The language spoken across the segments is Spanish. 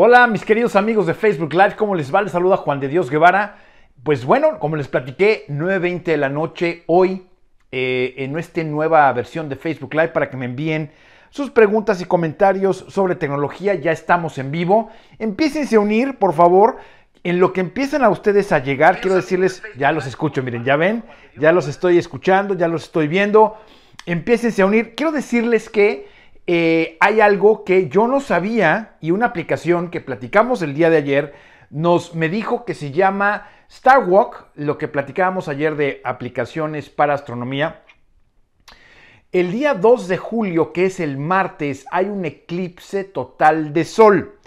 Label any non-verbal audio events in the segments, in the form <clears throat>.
Hola mis queridos amigos de Facebook Live, ¿cómo les va? Les saluda Juan de Dios Guevara. Pues bueno, como les platiqué, 9.20 de la noche hoy eh, en esta nueva versión de Facebook Live para que me envíen sus preguntas y comentarios sobre tecnología. Ya estamos en vivo. Empiecen a unir, por favor. En lo que empiezan a ustedes a llegar, quiero decirles, ya los escucho, miren, ya ven, ya los estoy escuchando, ya los estoy viendo. Empiecen a unir. Quiero decirles que eh, hay algo que yo no sabía y una aplicación que platicamos el día de ayer nos me dijo que se llama Star Starwalk, lo que platicábamos ayer de aplicaciones para astronomía. El día 2 de julio, que es el martes, hay un eclipse total de sol.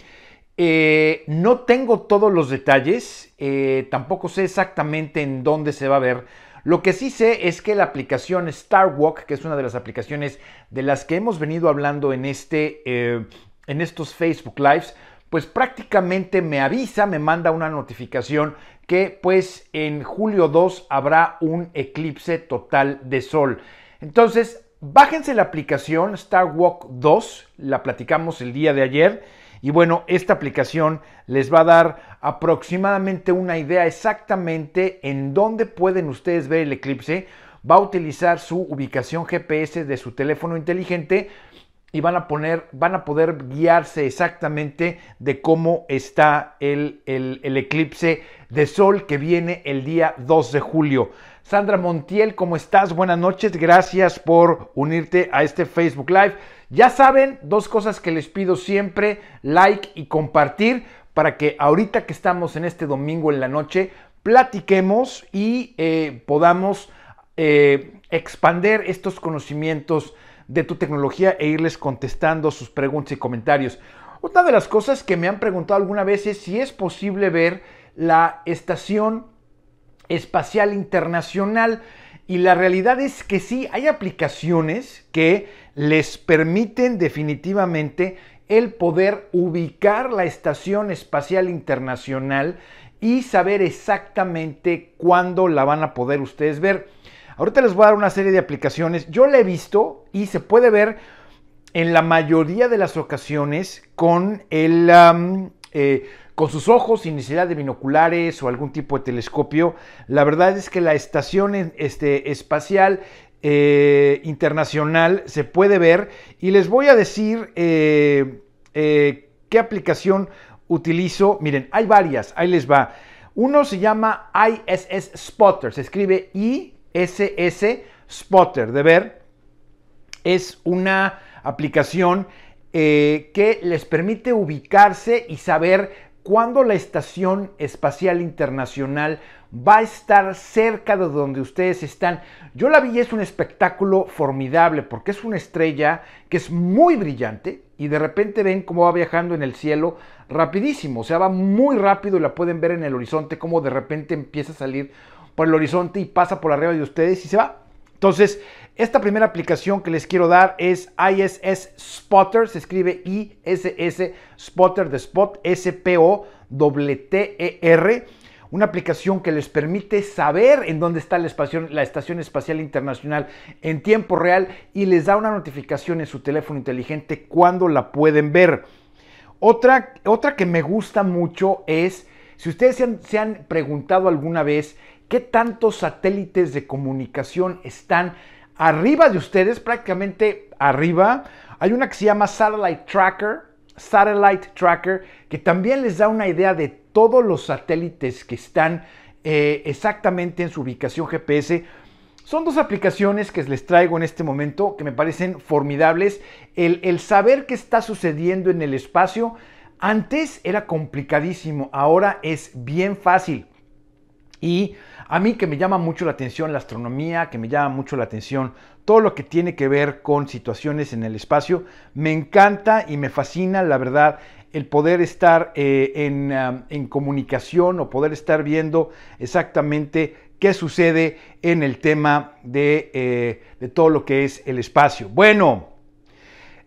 Eh, no tengo todos los detalles, eh, tampoco sé exactamente en dónde se va a ver, lo que sí sé es que la aplicación Star Starwalk, que es una de las aplicaciones de las que hemos venido hablando en, este, eh, en estos Facebook Lives, pues prácticamente me avisa, me manda una notificación que pues en julio 2 habrá un eclipse total de sol. Entonces, bájense la aplicación Star Starwalk 2, la platicamos el día de ayer y bueno, esta aplicación les va a dar aproximadamente una idea exactamente en dónde pueden ustedes ver el eclipse. Va a utilizar su ubicación GPS de su teléfono inteligente y van a, poner, van a poder guiarse exactamente de cómo está el, el eclipse de sol que viene el día 2 de julio. Sandra Montiel, ¿cómo estás? Buenas noches, gracias por unirte a este Facebook Live. Ya saben, dos cosas que les pido siempre, like y compartir, para que ahorita que estamos en este domingo en la noche, platiquemos y eh, podamos eh, expander estos conocimientos de tu tecnología e irles contestando sus preguntas y comentarios. Una de las cosas que me han preguntado alguna vez es si es posible ver la estación Espacial Internacional. Y la realidad es que sí, hay aplicaciones que les permiten definitivamente el poder ubicar la Estación Espacial Internacional y saber exactamente cuándo la van a poder ustedes ver. Ahorita les voy a dar una serie de aplicaciones. Yo la he visto y se puede ver en la mayoría de las ocasiones con el... Eh, con sus ojos, sin necesidad de binoculares o algún tipo de telescopio, la verdad es que la estación este, espacial eh, internacional se puede ver y les voy a decir eh, eh, qué aplicación utilizo. Miren, hay varias, ahí les va. Uno se llama ISS Spotter, se escribe ISS Spotter, de ver. Es una aplicación que les permite ubicarse y saber cuando la Estación Espacial Internacional va a estar cerca de donde ustedes están. Yo la vi y es un espectáculo formidable porque es una estrella que es muy brillante y de repente ven cómo va viajando en el cielo rapidísimo, o sea, va muy rápido y la pueden ver en el horizonte, como de repente empieza a salir por el horizonte y pasa por arriba de ustedes y se va. Entonces, esta primera aplicación que les quiero dar es ISS Spotter, se escribe ISS Spotter de Spot, s p o t e r Una aplicación que les permite saber en dónde está la estación, la estación Espacial Internacional en tiempo real y les da una notificación en su teléfono inteligente cuando la pueden ver. Otra, otra que me gusta mucho es, si ustedes se han, se han preguntado alguna vez qué tantos satélites de comunicación están Arriba de ustedes, prácticamente arriba, hay una que se llama Satellite Tracker, Satellite Tracker, que también les da una idea de todos los satélites que están eh, exactamente en su ubicación GPS. Son dos aplicaciones que les traigo en este momento que me parecen formidables. el saber qué está sucediendo en el espacio antes era complicadísimo, ahora es bien fácil. Y a mí que me llama mucho la atención la astronomía, que me llama mucho la atención todo lo que tiene que ver con situaciones en el espacio, me encanta y me fascina, la verdad, el poder estar eh, en, comunicación o poder estar viendo exactamente qué sucede en el tema de, eh, de, todo lo que es el espacio. Bueno,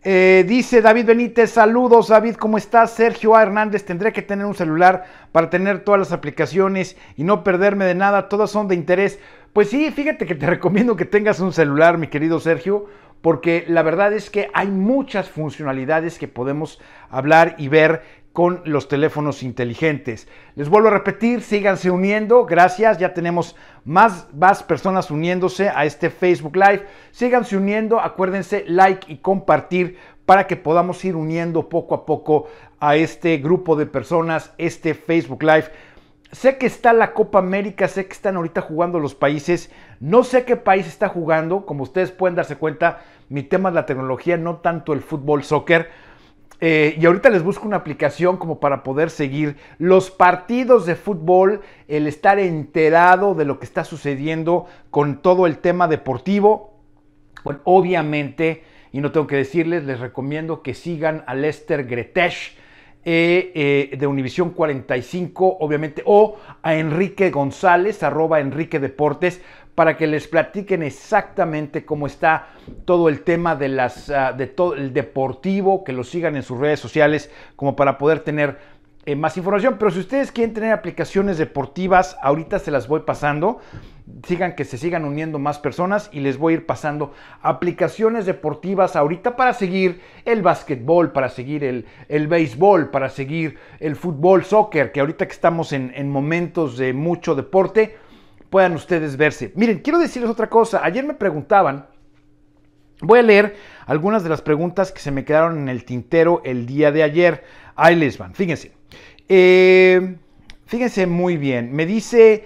eh, dice David Benítez, saludos David, ¿cómo estás? Sergio A. Hernández, tendré que tener un celular para tener todas las aplicaciones y no perderme de nada, todas son de interés. Pues sí, fíjate que te <laughs> recomiendo que tengas un celular, mi querido Sergio, porque la verdad es que hay muchas funcionalidades que podemos hablar y ver con los teléfonos inteligentes. Les vuelvo a repetir, síganse uniendo, gracias, ya tenemos más, personas uniéndose a este Facebook Live. Síganse uniendo, acuérdense like y compartir para que podamos ir uniendo poco a poco a este grupo de personas, este Facebook Live. Sé que está la Copa América, sé que están ahorita jugando los países, no sé qué país está jugando, como ustedes pueden darse cuenta, mi tema es la tecnología, no tanto el fútbol, soccer eh, y ahorita les busco una aplicación como para poder seguir los partidos de fútbol, el estar enterado de lo que está sucediendo con todo el tema deportivo. Bueno, obviamente, y no tengo que decirles, les recomiendo que sigan a Lester Gretesh. Eh, eh, de Univisión 45, obviamente, o a Enrique González, arroba Enrique Deportes, para que les platiquen exactamente cómo está todo el tema de las, ah, de todo el deportivo, que lo sigan en sus redes sociales, como para poder tener eh, más información. Pero si ustedes quieren tener aplicaciones deportivas, ahorita se las voy pasando. Sigan que se sigan uniendo más personas y les voy a ir pasando aplicaciones deportivas ahorita para seguir el básquetbol, para seguir el, el béisbol, para seguir el fútbol, soccer, que ahorita que estamos en, en momentos de mucho deporte puedan ustedes verse. Miren, quiero decirles otra cosa. Ayer me preguntaban, voy a leer algunas de las preguntas que se me quedaron en el tintero el día de ayer. Ahí les van, fíjense. Eh, fíjense muy bien, me dice,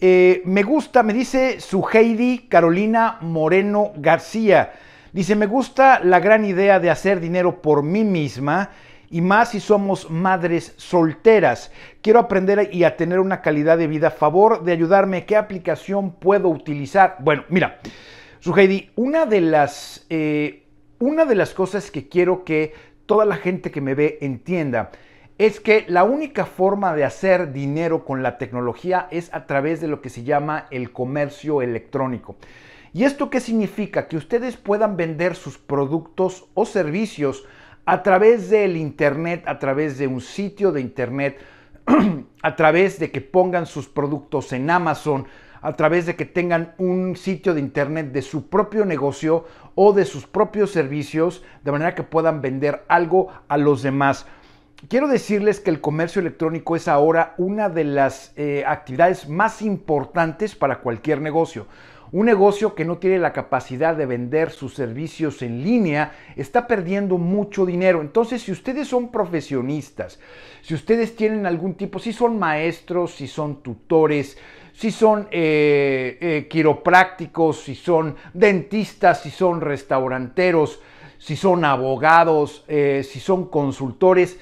eh, me gusta, me dice su Heidi Carolina Moreno García. Dice, me gusta la gran idea de hacer dinero por mí misma y más si somos madres solteras. Quiero aprender y a tener una calidad de vida a favor de ayudarme. ¿Qué aplicación puedo utilizar? Bueno, mira, Suheidi, una de las, eh, una de las cosas que quiero que toda la gente que me ve entienda es que la única forma de hacer dinero con la tecnología es a través de lo que se llama el comercio electrónico. ¿Y esto qué significa? Que ustedes puedan vender sus productos o servicios a través del Internet, a través de un sitio de Internet, <clears throat> a través de que pongan sus productos en Amazon, a través de que tengan un sitio de internet de su propio negocio o de sus propios servicios, de manera que puedan vender algo a los demás. Quiero decirles que el comercio electrónico es ahora una de las eh, actividades más importantes para cualquier negocio. Un negocio que no tiene la capacidad de vender sus servicios en línea está perdiendo mucho dinero. Entonces, si ustedes son profesionistas, si ustedes tienen algún tipo, si son maestros, si son tutores, si son eh, eh, quiroprácticos, si son dentistas, si son restauranteros, si son abogados, eh, si son consultores,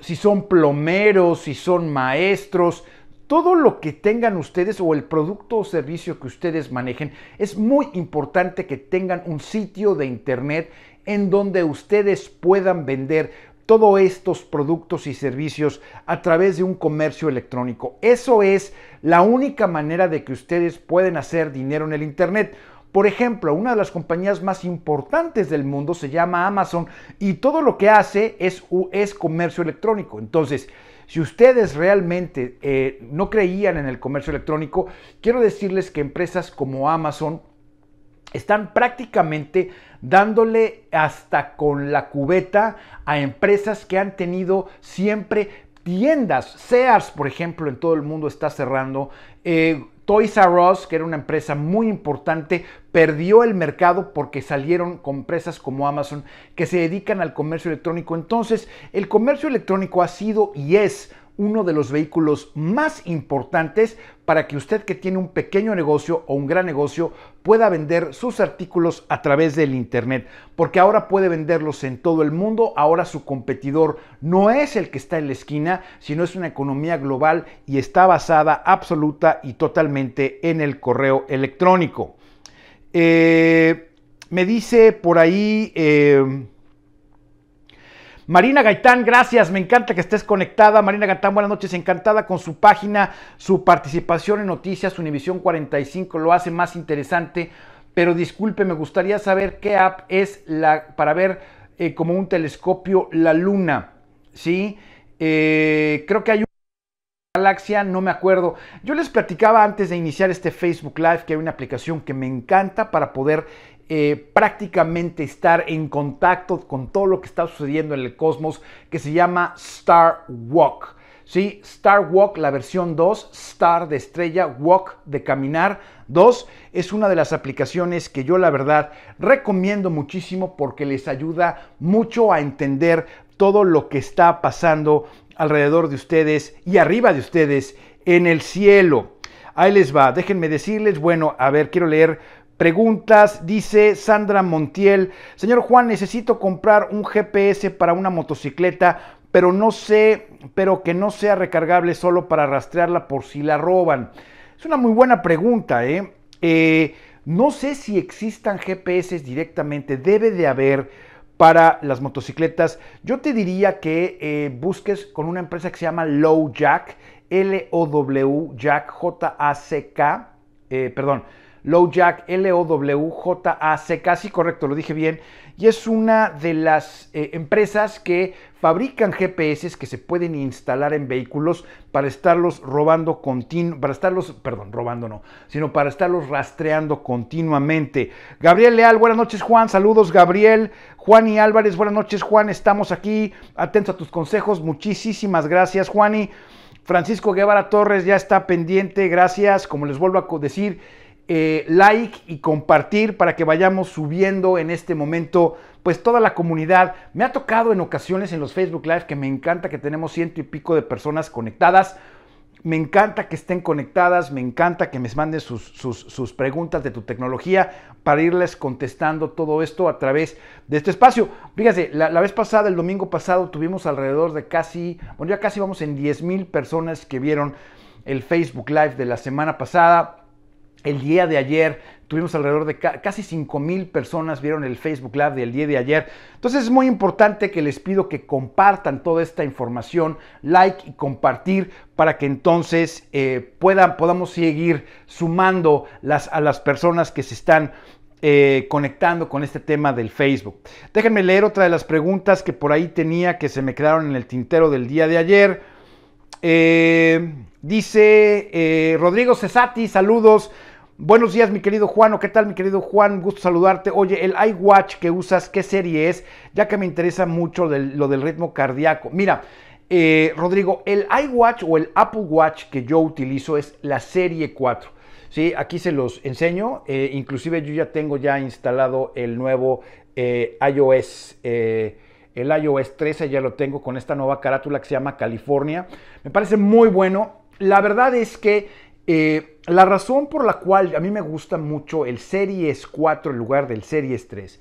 si son plomeros, si son maestros, todo lo que tengan ustedes o el producto o servicio que ustedes manejen, es muy importante que tengan un sitio de internet en donde ustedes puedan vender todos estos productos y servicios a través de un comercio electrónico. Eso es la única manera de que ustedes pueden hacer dinero en el Internet. Por ejemplo, una de las compañías más importantes del mundo se llama Amazon y todo lo que hace es, es comercio electrónico. Entonces, si ustedes realmente eh, no creían en el comercio electrónico, quiero decirles que empresas como Amazon están prácticamente dándole hasta con la cubeta a empresas que han tenido siempre tiendas, Sears, por ejemplo, en todo el mundo está cerrando. Eh, Toys R Us, que era una empresa muy importante, perdió el mercado porque salieron con empresas como Amazon que se dedican al comercio electrónico. Entonces, el comercio electrónico ha sido y es uno de los vehículos más importantes para que usted que tiene un pequeño negocio o un gran negocio pueda vender sus artículos a través del Internet, porque ahora puede venderlos en todo el mundo, ahora su competidor no es el que está en la esquina, sino es una economía global y está basada absoluta y totalmente en el correo electrónico. Eh, me dice por ahí... Eh, Marina Gaitán, gracias, me encanta que estés conectada. Marina Gaitán, buenas noches, encantada con su página, su participación en noticias, Univisión 45 lo hace más interesante, pero disculpe, me gustaría saber qué app es la para ver eh, como un telescopio la luna, ¿sí? Eh, creo que hay una galaxia, no me acuerdo. Yo les platicaba antes de iniciar este Facebook Live que hay una aplicación que me encanta para poder eh, prácticamente estar en contacto con todo lo que está sucediendo en el cosmos, que se llama Star Walk. ¿sí? Star Walk, la versión 2, Star de estrella, Walk de caminar 2, es una de las aplicaciones que yo la verdad recomiendo muchísimo porque les ayuda mucho a entender todo lo que está pasando alrededor de ustedes y arriba de ustedes en el cielo. Ahí les va, déjenme decirles, bueno, a ver, quiero leer preguntas. Dice Sandra Montiel, señor Juan, necesito comprar un GPS para una motocicleta, pero no sé, pero que no sea recargable solo para rastrearla por si la roban. Es una muy buena pregunta, ¿eh? eh no sé si existan GPS directamente, debe de haber para las motocicletas. Yo te diría que eh, busques con una empresa que se llama Low Jack, L-O-W Jack, J-A-C-K, eh, perdón, Lowjack, L-O-W-J-A-C, casi correcto, lo dije bien, y es una de las eh, empresas que fabrican GPS que se pueden instalar en vehículos para estarlos robando continuamente, para estarlos, perdón, robando no, sino para estarlos rastreando continuamente. Gabriel Leal, buenas noches Juan, saludos Gabriel, Juan y Álvarez, buenas noches Juan, estamos aquí, atentos a tus consejos, muchísimas gracias y Francisco Guevara Torres ya está pendiente, gracias, como les vuelvo a decir, eh, like y compartir para que vayamos subiendo en este momento pues toda la comunidad. Me ha tocado en ocasiones en los Facebook Live que me encanta que tenemos ciento y pico de personas conectadas. Me encanta que estén conectadas, me encanta que me manden sus, sus, sus, preguntas de tu tecnología para irles contestando todo esto a través de este espacio. Fíjense, la, la vez pasada, el domingo pasado, tuvimos alrededor de casi, bueno, ya casi vamos en 10 mil personas que vieron el Facebook Live de la semana pasada. El día de ayer tuvimos alrededor de casi casi mil personas vieron el Facebook Live del día de ayer. Entonces es muy importante que les pido que compartan toda esta información, like y compartir para que entonces eh, puedan, podamos seguir sumando las, a las personas que se están eh, conectando con este tema del Facebook. Déjenme leer otra de las preguntas que por ahí tenía que se me quedaron en el tintero del día de ayer. Eh, dice Rodrigo Cesati, saludos. Buenos días, mi querido Juan, o qué tal, mi querido Juan, gusto saludarte. Oye, el iWatch que usas, ¿qué serie es? Ya que me interesa mucho lo del ritmo cardíaco. Mira, eh, Rodrigo, el iWatch o el Apple Watch que yo utilizo es la serie 4. ¿sí? Aquí se los enseño. Eh, inclusive yo ya tengo ya instalado el nuevo eh, iOS. el iOS 13 ya lo tengo con esta nueva carátula que se llama California. Me parece muy bueno. La verdad es que eh, la razón por la cual a mí me gusta mucho el Series 4 en lugar del Series 3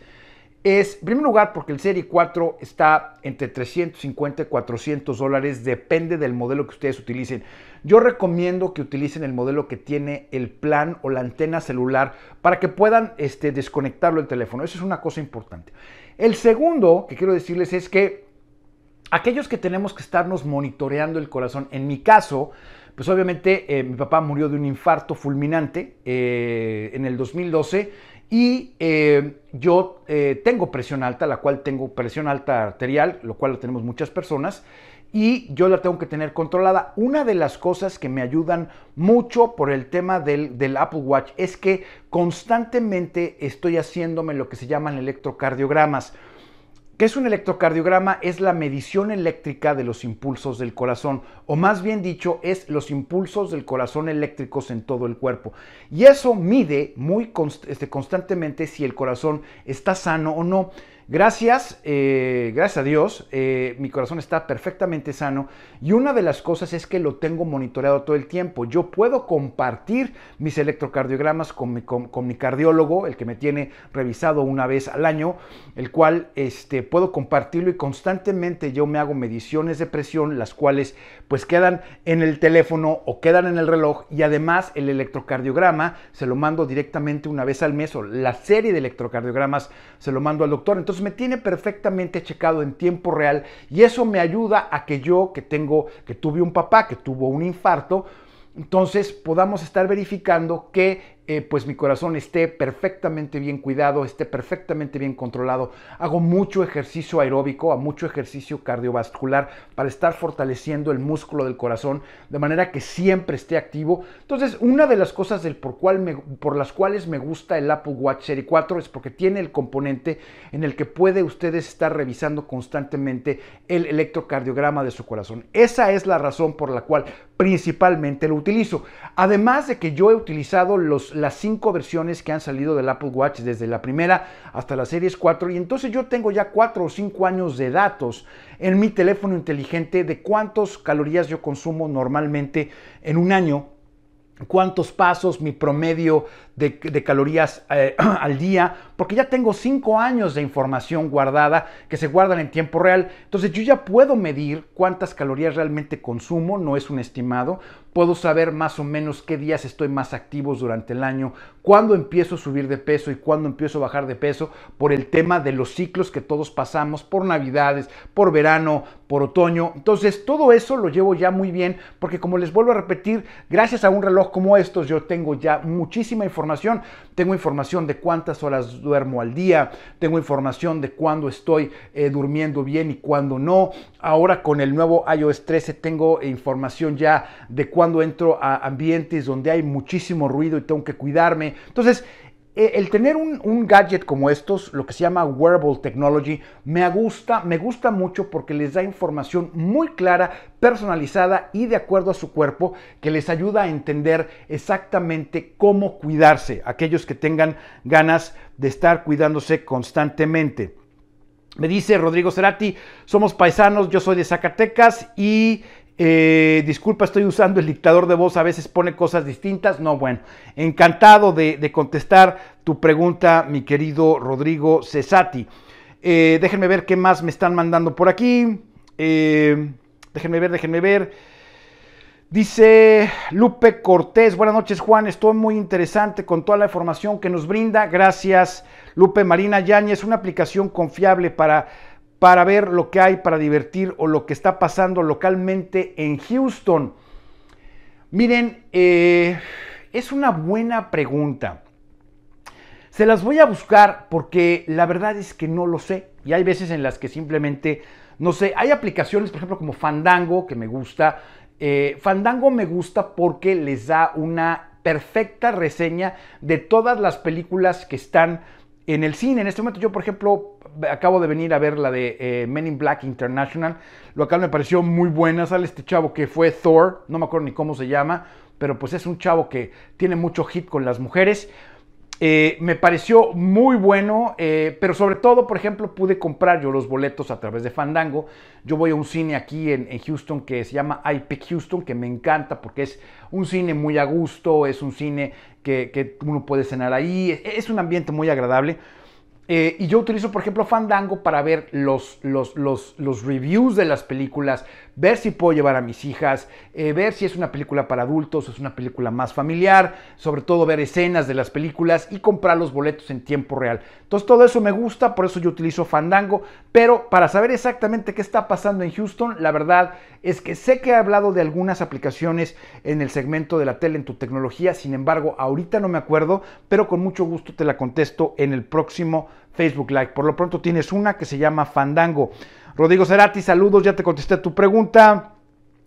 es, en primer lugar, porque el Serie 4 está entre 350 y 400 dólares, depende del modelo que ustedes utilicen. Yo recomiendo que utilicen el modelo que tiene el plan o la antena celular para que puedan este, desconectarlo el teléfono. Eso es una cosa importante. El segundo que quiero decirles es que aquellos que tenemos que estarnos monitoreando el corazón, en mi caso, pues obviamente eh, mi papá murió de un infarto fulminante eh, en el 2012 y eh, yo tengo presión alta, la cual tengo presión alta arterial, lo cual lo tenemos muchas personas y yo la tengo que tener controlada. Una de las cosas que me ayudan mucho por el tema del, Apple Watch es que constantemente estoy haciéndome lo que se llaman electrocardiogramas. ¿Qué es un electrocardiograma? Es la medición eléctrica de los impulsos del corazón, o más bien dicho, es los impulsos del corazón eléctricos en todo el cuerpo. Y eso mide muy este, constantemente si el corazón está sano o no. Gracias, eh, gracias a Dios, eh, mi corazón está perfectamente sano y una de las cosas es que lo tengo monitoreado todo el tiempo. Yo puedo compartir mis electrocardiogramas con mi, con mi cardiólogo, el que me tiene revisado una vez al año, el cual este, puedo compartirlo y constantemente yo me hago mediciones de presión, las cuales pues quedan en el teléfono o quedan en el reloj y además el electrocardiograma se lo mando directamente una vez al mes o la serie de electrocardiogramas se lo mando al doctor. Entonces me tiene perfectamente checado en tiempo real y eso me ayuda a que yo, que tengo, que tuve un papá que tuvo un infarto, entonces podamos estar verificando que eh, pues mi corazón esté perfectamente bien cuidado, esté perfectamente bien controlado. Hago mucho ejercicio aeróbico, a mucho ejercicio cardiovascular para estar fortaleciendo el músculo del corazón de manera que siempre esté activo. Entonces, una de las cosas por, por las cuales me gusta el Apple Watch Series 4 es porque tiene el componente en el que puede ustedes estar revisando constantemente el electrocardiograma de su corazón. Esa es la razón por la cual principalmente lo utilizo. Además de que yo he utilizado los las cinco versiones que han salido del Apple Watch, desde la primera hasta la serie 4, y entonces yo tengo ya 4 o 5 años de datos en mi teléfono inteligente de cuántas calorías yo consumo normalmente en un año cuántos pasos, mi promedio de, calorías eh, <clears throat> al día, porque ya tengo cinco años de información guardada que se guardan en tiempo real. Entonces yo ya puedo medir cuántas calorías realmente consumo, no es un estimado, puedo saber más o menos qué días estoy más activos durante el año, cuándo empiezo a subir de peso y cuándo empiezo a bajar de peso por el tema de los ciclos que todos pasamos, por navidades, por verano, por otoño. Entonces todo eso lo llevo ya muy bien porque como les vuelvo a repetir, gracias a un reloj como estos yo tengo ya muchísima información tengo información de cuántas horas duermo al día, tengo información de cuándo estoy eh, durmiendo bien y cuándo no. Ahora con el nuevo iOS 13 tengo información ya de cuándo entro a ambientes donde hay muchísimo ruido y tengo que cuidarme. Entonces, eh, el tener un, gadget como estos, lo que se llama wearable technology, me gusta, me gusta mucho porque les da información muy clara, personalizada y de acuerdo a su cuerpo, que les ayuda a entender exactamente cómo cuidarse, aquellos que tengan ganas de estar cuidándose constantemente. Me dice Rodrigo Cerati, somos paisanos, yo soy de Zacatecas y eh, disculpa, estoy usando el dictador de voz, a veces pone cosas distintas. No, bueno, encantado de, contestar tu pregunta, mi querido Rodrigo Cesati. Eh, déjenme ver qué más me están mandando por aquí. Eh, déjenme ver, déjenme ver. Dice Lupe Cortés, buenas noches Juan, estuvo muy interesante con toda la información que nos brinda. Gracias Lupe Marina Yáñez, una aplicación confiable para para ver lo que hay para divertir o lo que está pasando localmente en Houston. Miren, eh, es una buena pregunta. Se las voy a buscar porque la verdad es que no lo sé. Y hay veces en las que simplemente no sé. Hay aplicaciones, por ejemplo, como Fandango, que me gusta. Eh, Fandango me gusta porque les da una perfecta reseña de todas las películas que están en el cine. En este momento yo, por ejemplo, acabo de venir a ver la de eh, Men in Black International, lo cual me pareció muy buena. Sale este chavo que fue Thor, no me acuerdo ni cómo se llama, pero pues es un chavo que tiene mucho hit con las mujeres. Eh, me pareció muy bueno, eh, pero sobre todo, por ejemplo, pude comprar yo los boletos a través de Fandango. Yo voy a un cine aquí en, Houston que se llama IPIC Houston, que me encanta porque es un cine muy a gusto, es un cine que, uno puede cenar ahí, es un ambiente muy agradable. Eh, y yo utilizo, por ejemplo, Fandango para ver los, los, reviews de las películas, ver si puedo llevar a mis hijas, eh, ver si es una película para adultos, es una película más familiar, sobre todo ver escenas de las películas y comprar los boletos en tiempo real. Entonces todo eso me gusta, por eso yo utilizo Fandango, pero para saber exactamente qué está pasando en Houston, la verdad es que sé que he hablado de algunas aplicaciones en el segmento de la tele en tu tecnología, sin embargo, ahorita no me acuerdo, pero con mucho gusto te la contesto en el próximo Facebook Live. Por lo pronto tienes una que se llama Fandango. Rodrigo Cerati, saludos, ya te contesté tu pregunta.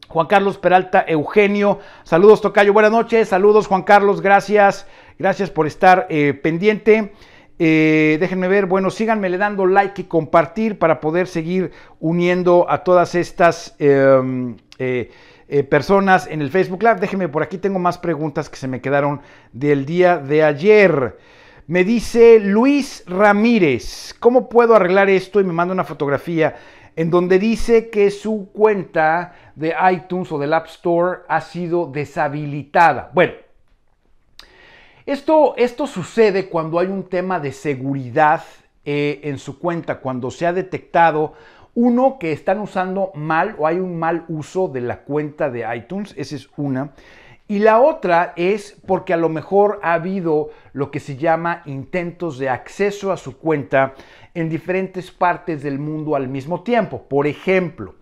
Juan Carlos Peralta Eugenio, saludos Tocayo, buenas noches, saludos Juan Carlos, gracias, gracias por estar eh, pendiente. Eh, déjenme ver, bueno, síganme le dando like y compartir para poder seguir uniendo a todas estas em, eh, personas en el Facebook Live. Déjenme, por aquí tengo más preguntas que se me quedaron del día de ayer. Me dice Luis Ramírez, ¿cómo puedo arreglar esto? Y me manda una fotografía en donde dice que su cuenta de iTunes o del App Store ha sido deshabilitada. Bueno, esto, esto sucede cuando hay un tema de seguridad eh, en su cuenta, cuando se ha detectado uno que están usando mal o hay un mal uso de la cuenta de iTunes, esa es una. Y la otra es porque a lo mejor ha habido lo que se llama intentos de acceso a su cuenta en diferentes partes del mundo al mismo tiempo. Por ejemplo,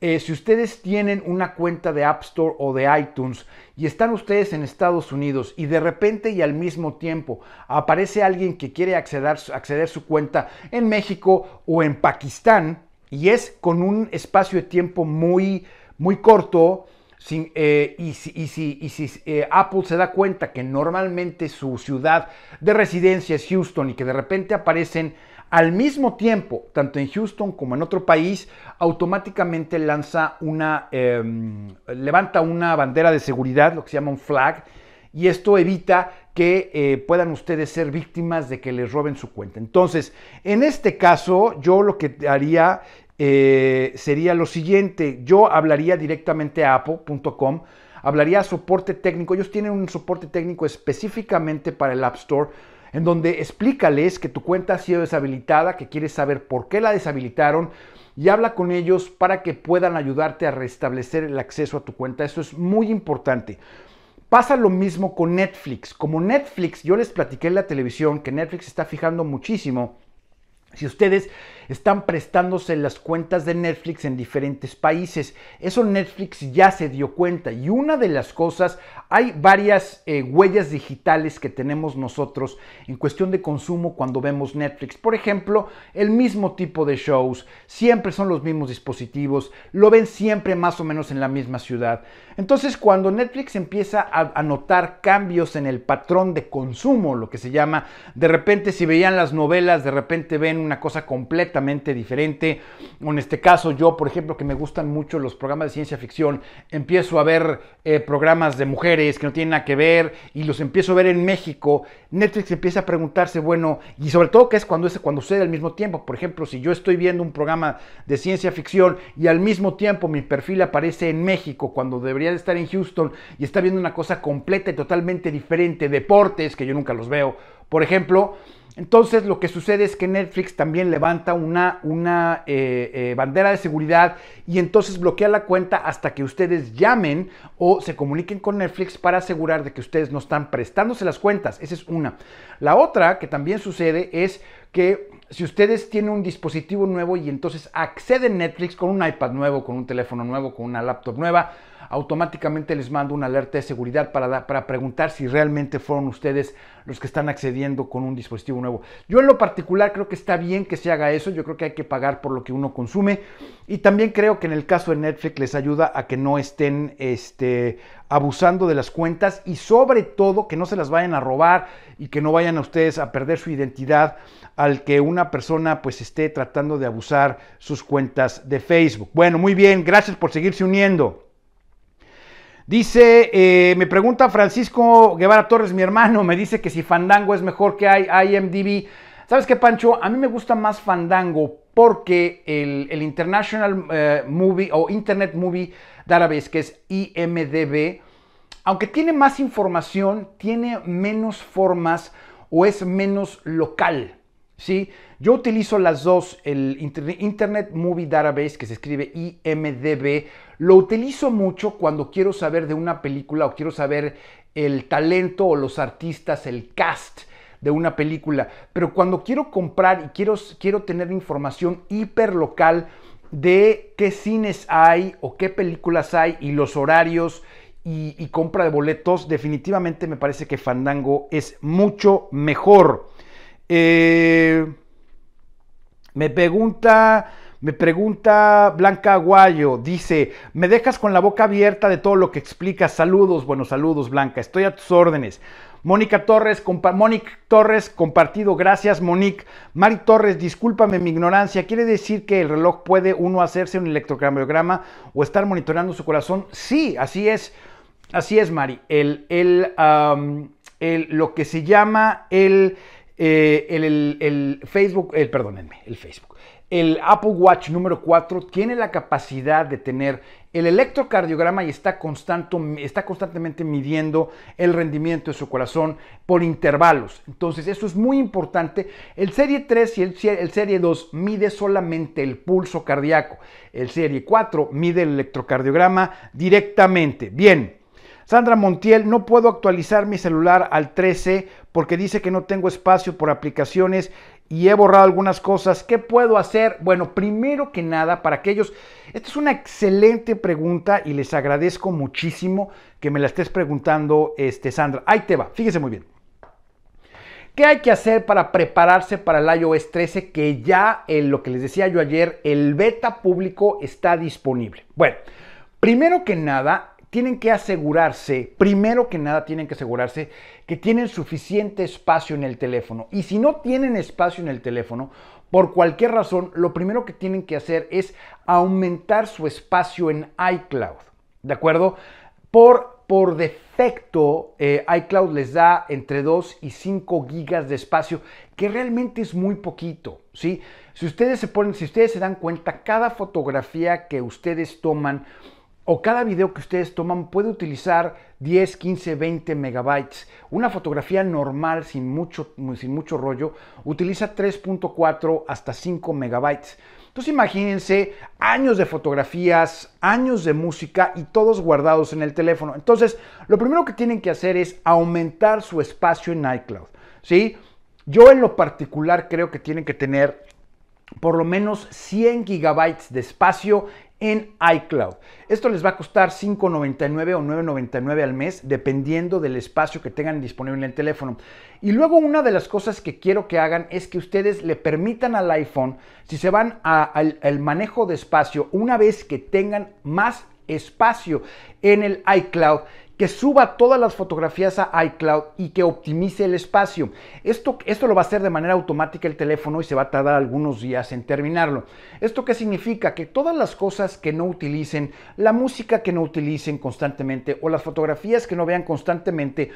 eh, si ustedes tienen una cuenta de App Store o de iTunes y están ustedes en Estados Unidos y de repente y al mismo tiempo aparece alguien que quiere acceder, acceder su cuenta en México o en Pakistán y es con un espacio de tiempo muy, muy corto, eh, y si, eh, Apple se da cuenta que normalmente su ciudad de residencia es Houston y que de repente aparecen al mismo tiempo, tanto en Houston como en otro país, automáticamente lanza una, em, levanta una bandera de seguridad, lo que se llama un flag, y esto evita que eh, puedan ustedes ser víctimas de que les roben su cuenta. Entonces, en este caso, yo lo que haría eh, sería lo siguiente. Yo hablaría directamente a apple.com, hablaría a soporte técnico. Ellos tienen un soporte técnico específicamente para el App Store, en donde explícales que tu cuenta ha sido deshabilitada, que quieres saber por qué la deshabilitaron. Y habla con ellos para que puedan ayudarte a restablecer el acceso a tu cuenta. Eso es muy importante. Pasa lo mismo con Netflix. Como Netflix, yo les platiqué en la televisión que Netflix está fijando muchísimo si ustedes están prestándose las cuentas de Netflix en diferentes países. Eso Netflix ya se dio cuenta y una de las cosas, hay varias eh, huellas digitales que tenemos nosotros en cuestión de consumo cuando vemos Netflix. Por ejemplo, el mismo tipo de shows, siempre son los mismos dispositivos, lo ven siempre más o menos en la misma ciudad. Entonces cuando Netflix empieza a notar cambios en el patrón de consumo, lo que se llama, de repente si veían las novelas, de repente ven una cosa completa, diferente. En este caso, yo, por ejemplo, que me gustan mucho los programas de ciencia ficción, empiezo a ver eh, programas de mujeres que no tienen nada que ver y los empiezo a ver en México. Netflix empieza a preguntarse, bueno, y sobre todo que es cuando, es cuando sucede al mismo tiempo. Por ejemplo, si yo estoy viendo un programa de ciencia ficción y al mismo tiempo mi perfil aparece en México cuando debería de estar en Houston y está viendo una cosa completa y totalmente diferente, deportes que yo nunca los veo, por ejemplo, entonces lo que sucede es que Netflix también levanta una, una eh, eh, bandera de seguridad y entonces bloquea la cuenta hasta que ustedes llamen o se comuniquen con Netflix para asegurar de que ustedes no están prestándose las cuentas. Esa es una. La otra que también sucede es que si ustedes tienen un dispositivo nuevo y entonces acceden Netflix con un iPad nuevo, con un teléfono nuevo, con una laptop nueva, automáticamente les mando una alerta de seguridad para, preguntar si realmente fueron ustedes los que están accediendo con un dispositivo nuevo. Yo en lo particular creo que está bien que se haga eso, yo creo que hay que pagar por lo que uno consume y también creo que en el caso de Netflix les ayuda a que no estén este, abusando de las cuentas y sobre todo que no se las vayan a robar y que no vayan a ustedes a perder su identidad al que una persona pues esté tratando de abusar sus cuentas de Facebook. Bueno, muy bien, gracias por seguirse uniendo. Dice, eh, me pregunta Francisco Guevara Torres, mi hermano, me dice que si Fandango es mejor que IMDB. ¿Sabes qué, Pancho? A mí me gusta más Fandango porque el, International eh, Movie o Internet Movie Database, que es IMDB, aunque tiene más información, tiene menos formas o es menos local. ¿sí? Yo utilizo las dos, el Internet Movie Database, que se escribe IMDB, lo utilizo mucho cuando quiero saber de una película o quiero saber el talento o los artistas, el cast de una película. Pero cuando quiero comprar y quiero, quiero tener información hiperlocal de qué cines hay o qué películas hay y los horarios y, y compra de boletos, definitivamente me parece que Fandango es mucho mejor. Eh, me pregunta, me pregunta Blanca Aguayo, dice, me dejas con la boca abierta de todo lo que explicas. Saludos, buenos saludos Blanca, estoy a tus órdenes. Mónica Torres, Mónica Torres, compartido, gracias Monique. Mari Torres, discúlpame mi ignorancia, ¿quiere decir que el reloj puede uno hacerse un electrocardiograma o estar monitoreando su corazón? Sí, así es, así es Mari. El, el, lo que se llama el... Eh, el, Facebook, perdónenme, el Facebook. El Apple Watch número 4 tiene la capacidad de tener el electrocardiograma y está, está constantemente midiendo el rendimiento de su corazón por intervalos. Entonces, eso es muy importante. El Serie 3 y el, el Serie 2 mide solamente el pulso cardíaco. El Serie 4 mide el electrocardiograma directamente. Bien. Sandra Montiel, no puedo actualizar mi celular al 13 porque dice que no tengo espacio por aplicaciones y he borrado algunas cosas. ¿Qué puedo hacer? Bueno, primero que nada, para aquellos, esta es una excelente pregunta y les agradezco muchísimo que me la estés preguntando, este, Sandra. Ahí te va, fíjese muy bien. ¿Qué hay que hacer para prepararse para el iOS 13? Que ya, en eh, lo que les decía yo ayer, el beta público está disponible. Bueno, primero que nada, tienen que asegurarse, primero que nada tienen que asegurarse que tienen suficiente espacio en el teléfono. Y si no tienen espacio en el teléfono, por cualquier razón, lo primero que tienen que hacer es aumentar su espacio en iCloud. ¿De acuerdo? Por, por defecto, eh, iCloud les da entre 2 y 5 gigas de espacio, que realmente es muy poquito. Si, ustedes se ponen, si ustedes se dan cuenta, cada fotografía que ustedes toman, o cada video que ustedes toman puede utilizar 10, 15, 20 megabytes. Una fotografía normal sin mucho, sin mucho rollo utiliza 3.4 hasta 5 megabytes. Entonces imagínense años de fotografías, años de música y todos guardados en el teléfono. Entonces lo primero que tienen que hacer es aumentar su espacio en iCloud. ¿sí? Yo en lo particular creo que tienen que tener por lo menos 100 gigabytes de espacio en iCloud. Esto les va a costar 5.99 o 9.99 al mes, dependiendo del espacio que tengan disponible en el teléfono. Y luego una de las cosas que quiero que hagan es que ustedes le permitan al iPhone, si se van al manejo de espacio, una vez que tengan más espacio en el iCloud, que suba todas las fotografías a iCloud y que optimice el espacio. Esto, esto lo va a hacer de manera automática el teléfono y se va a tardar algunos días en terminarlo. ¿Esto qué significa? Que todas las cosas que no utilicen, la música que no utilicen constantemente o las fotografías que no vean constantemente,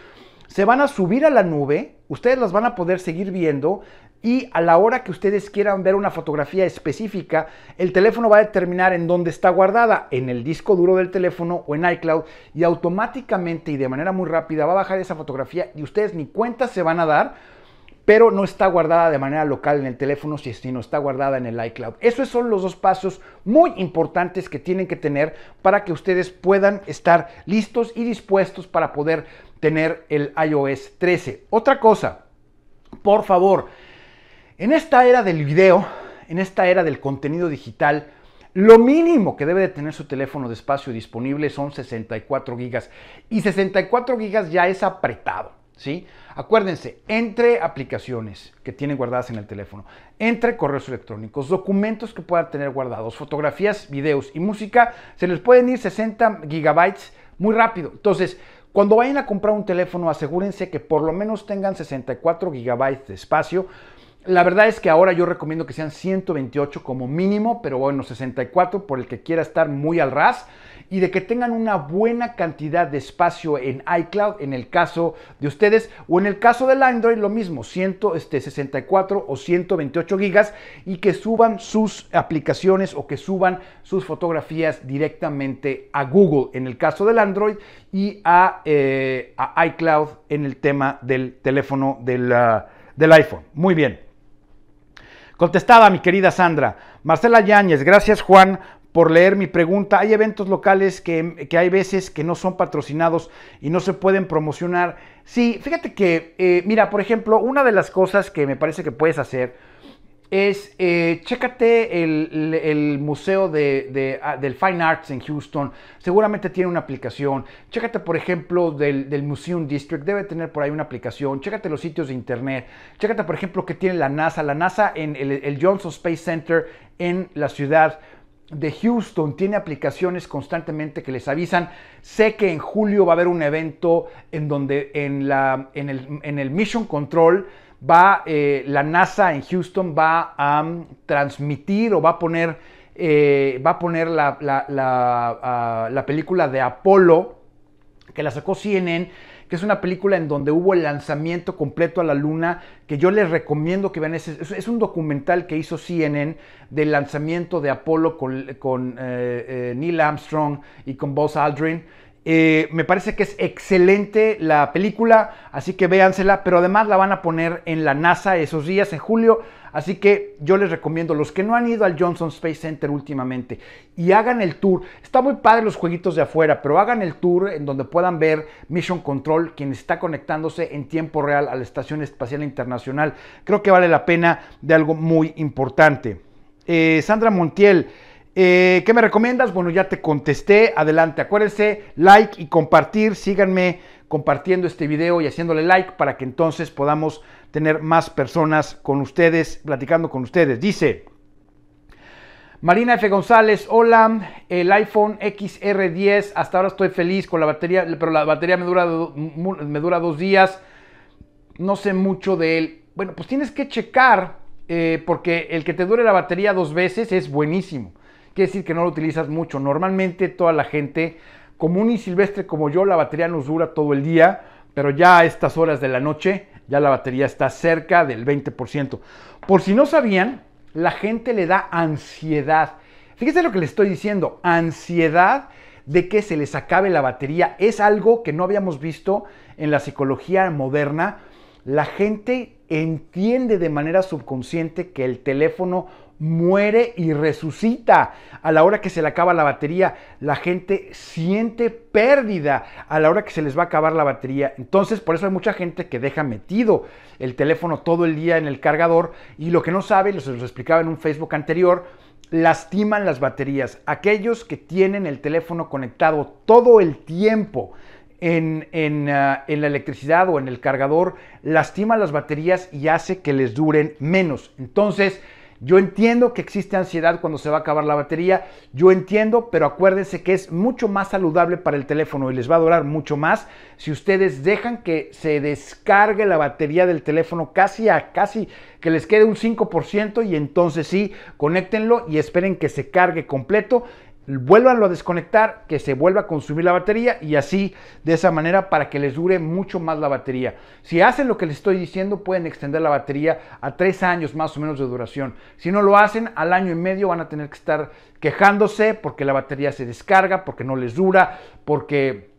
se van a subir a la nube, ustedes las van a poder seguir viendo, y a la hora que ustedes quieran ver una fotografía específica, el teléfono va a determinar en dónde está guardada, en el disco duro del teléfono o en iCloud y automáticamente y de manera muy rápida va a bajar esa fotografía y ustedes ni cuenta se van a dar, pero no está guardada de manera local en el teléfono, sino está guardada en el iCloud. Esos son los dos pasos muy importantes que tienen que tener para que ustedes puedan estar listos y dispuestos para poder tener el iOS 13. Otra cosa, por favor, en esta era del video, en esta era del contenido digital, lo mínimo que debe de tener su teléfono de espacio disponible son 64 gigas. Y 64 gigas ya es apretado, ¿sí? Acuérdense, entre aplicaciones que tienen guardadas en el teléfono, entre correos electrónicos, documentos que puedan tener guardados, fotografías, videos y música, se les pueden ir 60 gigabytes muy rápido. Entonces, cuando vayan a comprar un teléfono, asegúrense que por lo menos tengan 64 gigabytes de espacio la verdad es que ahora yo recomiendo que sean 128 como mínimo, pero bueno, 64 por el que quiera estar muy al ras y de que tengan una buena cantidad de espacio en iCloud en el caso de ustedes o en el caso del Android lo mismo, 164 este, o 128 gigas y que suban sus aplicaciones o que suban sus fotografías directamente a Google en el caso del Android y a, eh, iCloud en el tema del teléfono del iPhone. Muy bien. Contestaba mi querida Sandra. Marcela Yáñez, gracias Juan por leer mi pregunta. Hay eventos locales que, hay veces que no son patrocinados y no se pueden promocionar. Sí, fíjate que, eh, mira, por ejemplo, una de las cosas que me parece que puedes hacer es eh, chécate el, museo de, ah, del Fine Arts en Houston, seguramente tiene una aplicación, chécate por ejemplo del, Museum District, debe tener por ahí una aplicación, chécate los sitios de internet, chécate por ejemplo que tiene la NASA, la NASA en el, Johnson Space Center en la ciudad de Houston tiene aplicaciones constantemente que les avisan. Sé que en julio va a haber un evento en donde en, la, en, el, en el Mission Control va, eh, la NASA en Houston va a mm, transmitir o va a poner, eh, va a poner ah, la, película de Apolo, que la sacó CNN, que es una película en donde hubo el lanzamiento completo a la luna, que yo les recomiendo que vean. Es, es un documental que hizo CNN del lanzamiento de Apolo con, eh, Neil Armstrong y con Buzz Aldrin. Eh, me parece que es excelente la película, así que véansela, pero además la van a poner en la NASA esos días en julio, así que yo les recomiendo los que no han ido al Johnson Space Center últimamente y hagan el tour. Está muy padre los jueguitos de afuera, pero hagan el tour en donde puedan ver Mission Control, quien está conectándose en tiempo real a la Estación Espacial Internacional. Creo que vale la pena de algo muy importante. Eh, Sandra Montiel eh, ¿Qué me recomiendas? Bueno, ya te contesté. Adelante, acuérdense, like y compartir. Síganme compartiendo este video y haciéndole like para que entonces podamos tener más personas con ustedes, platicando con ustedes. Dice Marina F. González, hola, el iPhone XR10, hasta ahora estoy feliz con la batería, pero la batería me dura, me dura dos días, no sé mucho de él. Bueno, pues tienes que checar, eh, porque el que te dure la batería dos veces es buenísimo quiere decir que no lo utilizas mucho. Normalmente toda la gente común y silvestre como yo, la batería nos dura todo el día, pero ya a estas horas de la noche ya la batería está cerca del 20%. Por si no sabían, la gente le da ansiedad. Fíjese lo que le estoy diciendo, ansiedad de que se les acabe la batería. Es algo que no habíamos visto en la psicología moderna. La gente entiende de manera subconsciente que el teléfono muere y resucita. A la hora que se le acaba la batería, la gente siente pérdida a la hora que se les va a acabar la batería. Entonces, por eso hay mucha gente que deja metido el teléfono todo el día en el cargador y lo que no sabe, se los explicaba en un Facebook anterior, lastiman las baterías. Aquellos que tienen el teléfono conectado todo el tiempo en, en, ah, la electricidad o en el cargador, lastiman las baterías y hace que les duren menos. Entonces, yo entiendo que existe ansiedad cuando se va a acabar la batería, yo entiendo, pero acuérdense que es mucho más saludable para el teléfono y les va a durar mucho más si ustedes dejan que se descargue la batería del teléfono casi a casi que les quede un 5% y entonces sí, conéctenlo y esperen que se cargue completo Vuelvanlo a desconectar, que se vuelva a consumir la batería y así de esa manera para que les dure mucho más la batería. Si hacen lo que les estoy diciendo, pueden extender la batería a tres años más o menos de duración. Si no lo hacen, al año y medio van a tener que estar quejándose porque la batería se descarga, porque no les dura, porque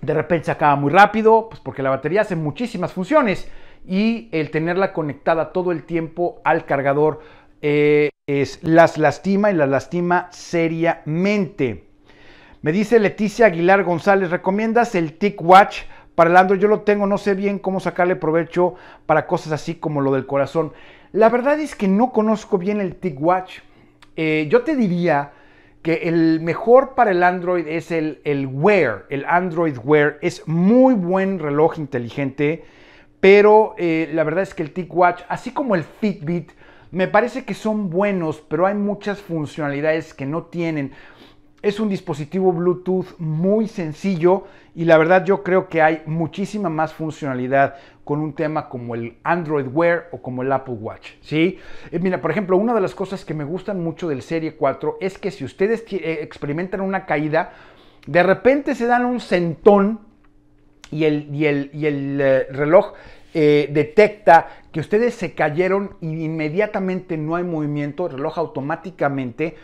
de repente se acaba muy rápido, pues porque la batería hace muchísimas funciones y el tenerla conectada todo el tiempo al cargador. Eh, es, las lastima y las lastima seriamente. Me dice Leticia Aguilar González, ¿recomiendas el TicWatch Watch para el Android? Yo lo tengo, no sé bien cómo sacarle provecho para cosas así como lo del corazón. La verdad es que no conozco bien el TicWatch. Watch. Eh, yo te diría que el mejor para el Android es el, Wear, el Android Wear. Es muy buen reloj inteligente, pero eh, la verdad es que el TicWatch, Watch, así como el Fitbit, me parece que son buenos, pero hay muchas funcionalidades que no tienen. Es un dispositivo Bluetooth muy sencillo y la verdad yo creo que hay muchísima más funcionalidad con un tema como el Android Wear o como el Apple Watch, ¿sí? Eh, mira, por ejemplo, una de las cosas que me gustan mucho del Serie 4 es que si ustedes eh, experimentan una caída, de repente se dan un sentón y el, y el, y eh, reloj eh, detecta que ustedes se cayeron e inmediatamente no hay movimiento, el reloj automáticamente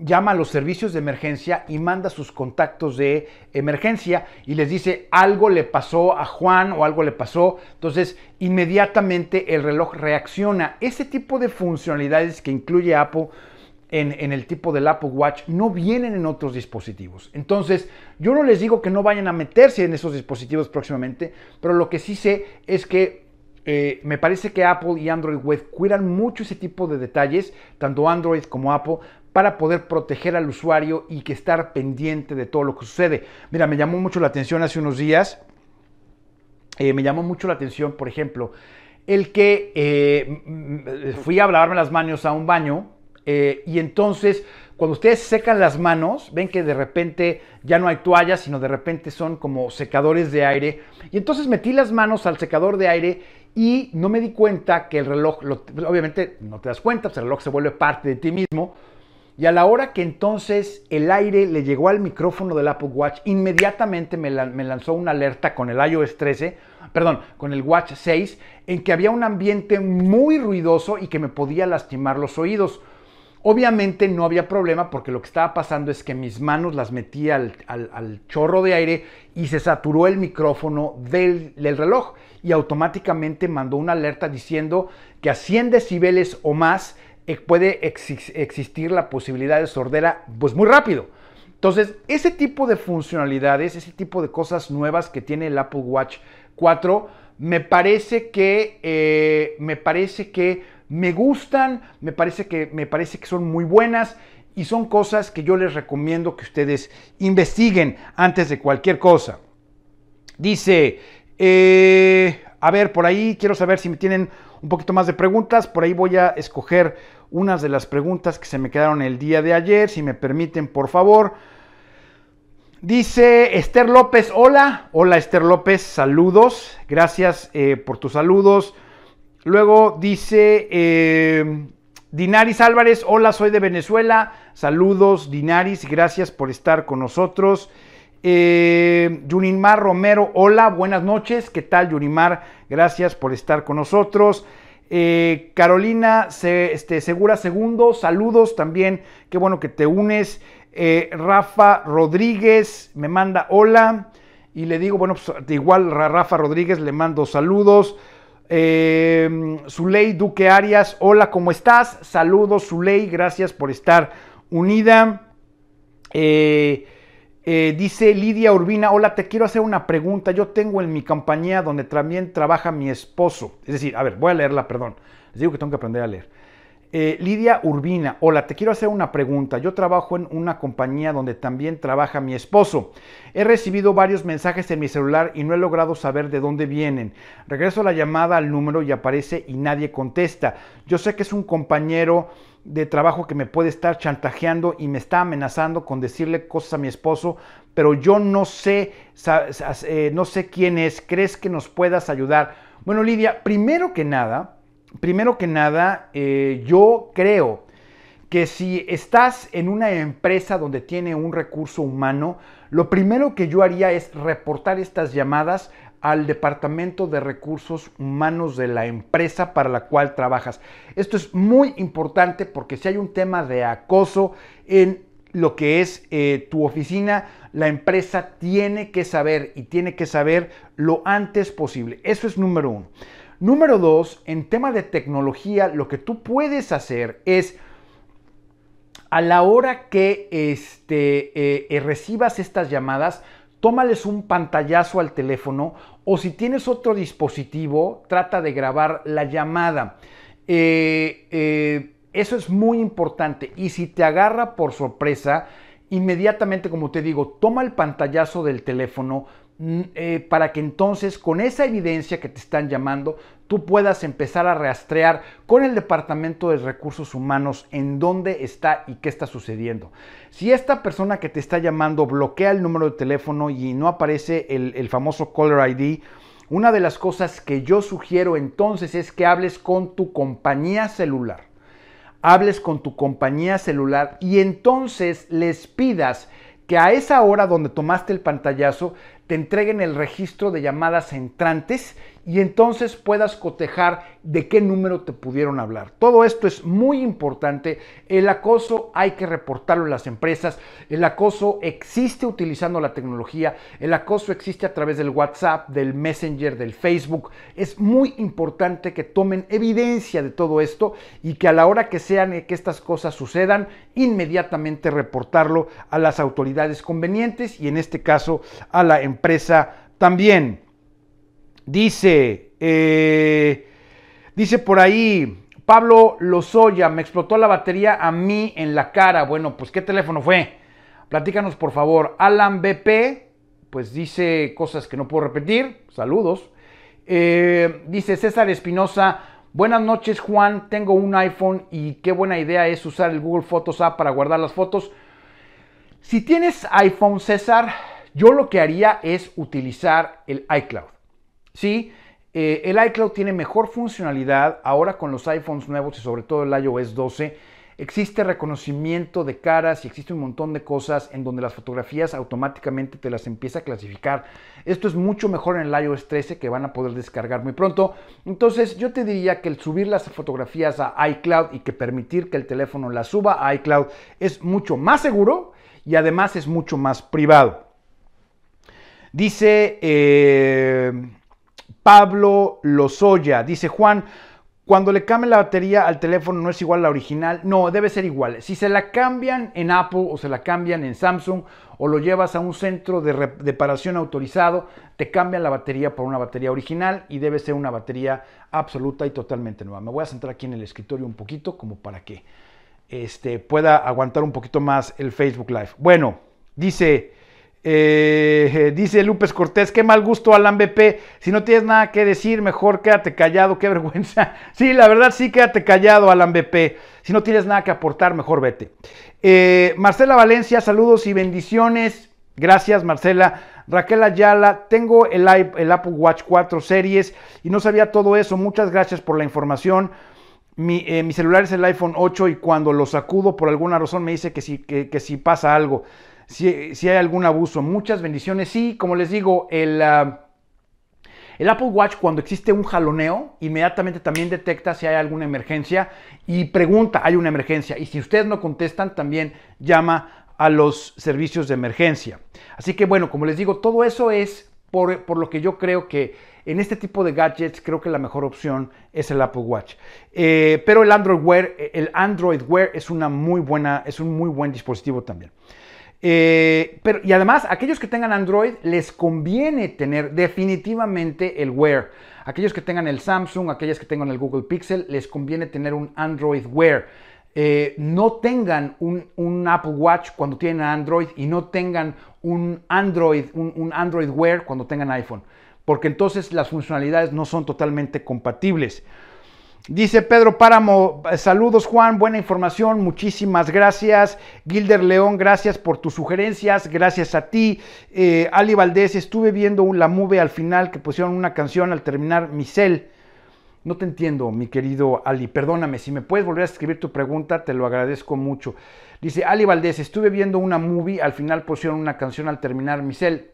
llama a los servicios de emergencia y manda sus contactos de emergencia y les dice algo le pasó a Juan o algo le pasó. Entonces, inmediatamente el reloj reacciona. Ese tipo de funcionalidades que incluye Apple en, el tipo del Apple Watch no vienen en otros dispositivos. Entonces, yo no les digo que no vayan a meterse en esos dispositivos próximamente, pero lo que sí sé es que eh, me parece que Apple y Android Web cuidan mucho ese tipo de detalles, tanto Android como Apple, para poder proteger al usuario y que estar pendiente de todo lo que sucede. Mira, me llamó mucho la atención hace unos días, eh, me llamó mucho la atención, por ejemplo, el que eh, fui a lavarme las manos a un baño eh, y entonces, cuando ustedes secan las manos, ven que de repente ya no hay toallas, sino de repente son como secadores de aire. Y entonces metí las manos al secador de aire y no me di cuenta que el reloj, pues, obviamente no te das cuenta, pues, el reloj se vuelve parte de ti mismo. Y a la hora que entonces el aire le llegó al micrófono del Apple Watch, inmediatamente me, me, lanzó una alerta con el iOS 13, perdón, con el Watch 6, en que había un ambiente muy ruidoso y que me podía lastimar los oídos. Obviamente no había problema porque lo que estaba pasando es que mis manos las metí al, chorro de aire y se saturó el micrófono del, reloj y automáticamente mandó una alerta diciendo que a 100 decibeles o más eh, puede existir la posibilidad de sordera pues muy rápido. Entonces, ese tipo de funcionalidades, ese tipo de cosas nuevas que tiene el Apple Watch 4, me parece que, eh, me parece que me gustan, me parece que, me parece que son muy buenas y son cosas que yo les recomiendo que ustedes investiguen antes de cualquier cosa. Dice, eh, a ver, por ahí quiero saber si me tienen un poquito más de preguntas, por ahí voy a escoger unas de las preguntas que se me quedaron el día de ayer, si me permiten, por favor. Dice Esther López, hola, hola Esther López, saludos, gracias eh, por tus saludos. Luego dice eh, Dinaris Álvarez, hola, soy de Venezuela. Saludos, Dinaris, gracias por estar con nosotros. Eh, Yunimar Romero, hola, buenas noches. ¿Qué tal, Yunimar? Gracias por estar con nosotros. Eh, Carolina se, este, Segura Segundo, saludos también. Qué bueno que te unes. Rafa Rodríguez me manda hola. Y le digo, bueno, pues, igual Rafa Rodríguez le mando saludos. Eh, Zuley Duque Arias, hola, ¿cómo estás? Saludos, Zuley, gracias por estar unida. Eh, eh, dice Lidia Urbina, hola, te quiero hacer una pregunta. Yo tengo en mi compañía donde también trabaja mi esposo. Es decir, a ver, voy a leerla, perdón. Les digo que tengo que aprender a leer. Eh, Lidia Urbina, hola, te quiero hacer una pregunta. Yo trabajo en una compañía donde también trabaja mi esposo. He recibido varios mensajes en mi celular y no he logrado saber de dónde vienen. Regreso la llamada al número y aparece y nadie contesta. Yo sé que es un compañero de trabajo que me puede estar chantajeando y me está amenazando con decirle cosas a mi esposo, pero yo no sé, eh, no sé quién es. ¿Crees que nos puedas ayudar? Bueno, Lidia, primero que nada, primero que nada, eh, yo creo que si estás en una empresa donde tiene un recurso humano, lo primero que yo haría es reportar estas llamadas al Departamento de Recursos Humanos de la empresa para la cual trabajas. Esto es muy importante porque si hay un tema de acoso en lo que es eh, tu oficina, la empresa tiene que saber y tiene que saber lo antes posible. Eso es número uno. Número dos, en tema de tecnología, lo que tú puedes hacer es a la hora que este, eh, eh, recibas estas llamadas, tómales un pantallazo al teléfono o si tienes otro dispositivo, trata de grabar la llamada. Eh, eso es muy importante y si te agarra por sorpresa, inmediatamente, como te digo, toma el pantallazo del teléfono, eh, para que entonces con esa evidencia que te están llamando, tú puedas empezar a rastrear con el Departamento de Recursos Humanos en dónde está y qué está sucediendo. Si esta persona que te está llamando bloquea el número de teléfono y no aparece el, el famoso caller ID, una de las cosas que yo sugiero entonces es que hables con tu compañía celular. Hables con tu compañía celular y entonces les pidas que a esa hora donde tomaste el pantallazo te entreguen el registro de llamadas entrantes y entonces puedas cotejar de qué número te pudieron hablar. Todo esto es muy importante. El acoso hay que reportarlo en las empresas. El acoso existe utilizando la tecnología. El acoso existe a través del WhatsApp, del Messenger, del Facebook. Es muy importante que tomen evidencia de todo esto y que a la hora que sean que estas cosas sucedan, inmediatamente reportarlo a las autoridades convenientes y en este caso a la empresa empresa también. Dice, eh, dice por ahí, Pablo Lozoya, me explotó la batería a mí en la cara. Bueno, pues ¿qué teléfono fue? Platícanos por favor. Alan BP, pues dice cosas que no puedo repetir. Saludos. Eh, dice César Espinosa, buenas noches Juan, tengo un iPhone y qué buena idea es usar el Google Photos App para guardar las fotos. Si tienes iPhone César, yo lo que haría es utilizar el iCloud. ¿sí? Eh, el iCloud tiene mejor funcionalidad ahora con los iPhones nuevos y sobre todo el iOS 12. Existe reconocimiento de caras y existe un montón de cosas en donde las fotografías automáticamente te las empieza a clasificar. Esto es mucho mejor en el iOS 13 que van a poder descargar muy pronto. Entonces yo te diría que el subir las fotografías a iCloud y que permitir que el teléfono las suba a iCloud es mucho más seguro y además es mucho más privado. Dice eh, Pablo Lozoya, dice Juan, cuando le cambian la batería al teléfono no es igual a la original. No, debe ser igual. Si se la cambian en Apple o se la cambian en Samsung o lo llevas a un centro de reparación autorizado, te cambian la batería por una batería original y debe ser una batería absoluta y totalmente nueva. Me voy a centrar aquí en el escritorio un poquito como para que este, pueda aguantar un poquito más el Facebook Live. Bueno, dice... Eh, dice López Cortés, qué mal gusto Alan BP. Si no tienes nada que decir, mejor quédate callado, qué <laughs> vergüenza. Sí, la verdad sí, quédate callado, Alan BP. Si no tienes nada que aportar, mejor vete. Eh, Marcela Valencia, saludos y bendiciones. Gracias, Marcela. Raquel Ayala, tengo el, Apple Watch 4 series y no sabía todo eso. Muchas gracias por la información. Mi, eh, celular es el iPhone 8 y cuando lo sacudo por alguna razón me dice que que si pasa algo si, hay algún abuso. Muchas bendiciones. Sí, como les digo, ah, el, Apple Watch cuando existe un jaloneo, inmediatamente también detecta si hay alguna emergencia y pregunta, hay una emergencia. Y si ustedes no contestan, también llama a los servicios de emergencia. Así que bueno, como les digo, todo eso es por, lo que yo creo que en este tipo de gadgets creo que la mejor opción es el Apple Watch. Eh, pero el Android Wear, el Android Wear es, una muy buena, es un muy buen dispositivo también. Eh, pero, y además, aquellos que tengan Android les conviene tener definitivamente el Wear. Aquellos que tengan el Samsung, aquellos que tengan el Google Pixel, les conviene tener un Android Wear. Eh, no tengan un, Apple Watch cuando tienen Android y no tengan un un Android Wear cuando tengan iPhone, porque entonces las funcionalidades no son totalmente compatibles. Dice Pedro Páramo, saludos Juan, buena información, muchísimas gracias. Gilder León, gracias por tus sugerencias, gracias a ti. Eh, Ali Valdés, estuve viendo la muve al final que pusieron una canción al terminar Misel. No te entiendo, mi querido Ali, perdóname, si me puedes volver a escribir tu pregunta, te lo agradezco mucho. Dice Ali Valdés, estuve viendo una movie, al final pusieron una canción al terminar Misel.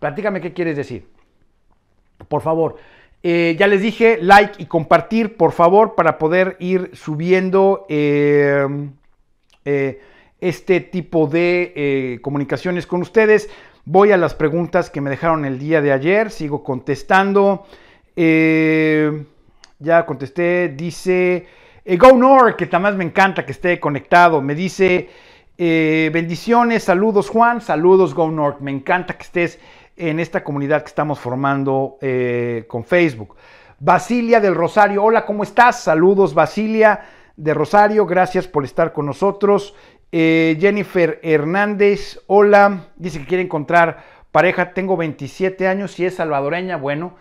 Platícame qué quieres decir. Por favor, eh, ya les dije, like y compartir, por favor, para poder ir subiendo em, eh, este tipo de eh, comunicaciones con ustedes. Voy a las preguntas que me dejaron el día de ayer, sigo contestando. Em, ya contesté, dice Go que también me encanta que esté conectado, me dice bendiciones, saludos Juan, saludos GoNor, me encanta que estés en esta comunidad que estamos formando eh, con Facebook. Basilia del Rosario, hola, ¿cómo estás? Saludos, Basilia de Rosario, gracias por estar con nosotros. Eh, Jennifer Hernández, hola, dice que quiere encontrar pareja, tengo 27 años y es salvadoreña, bueno.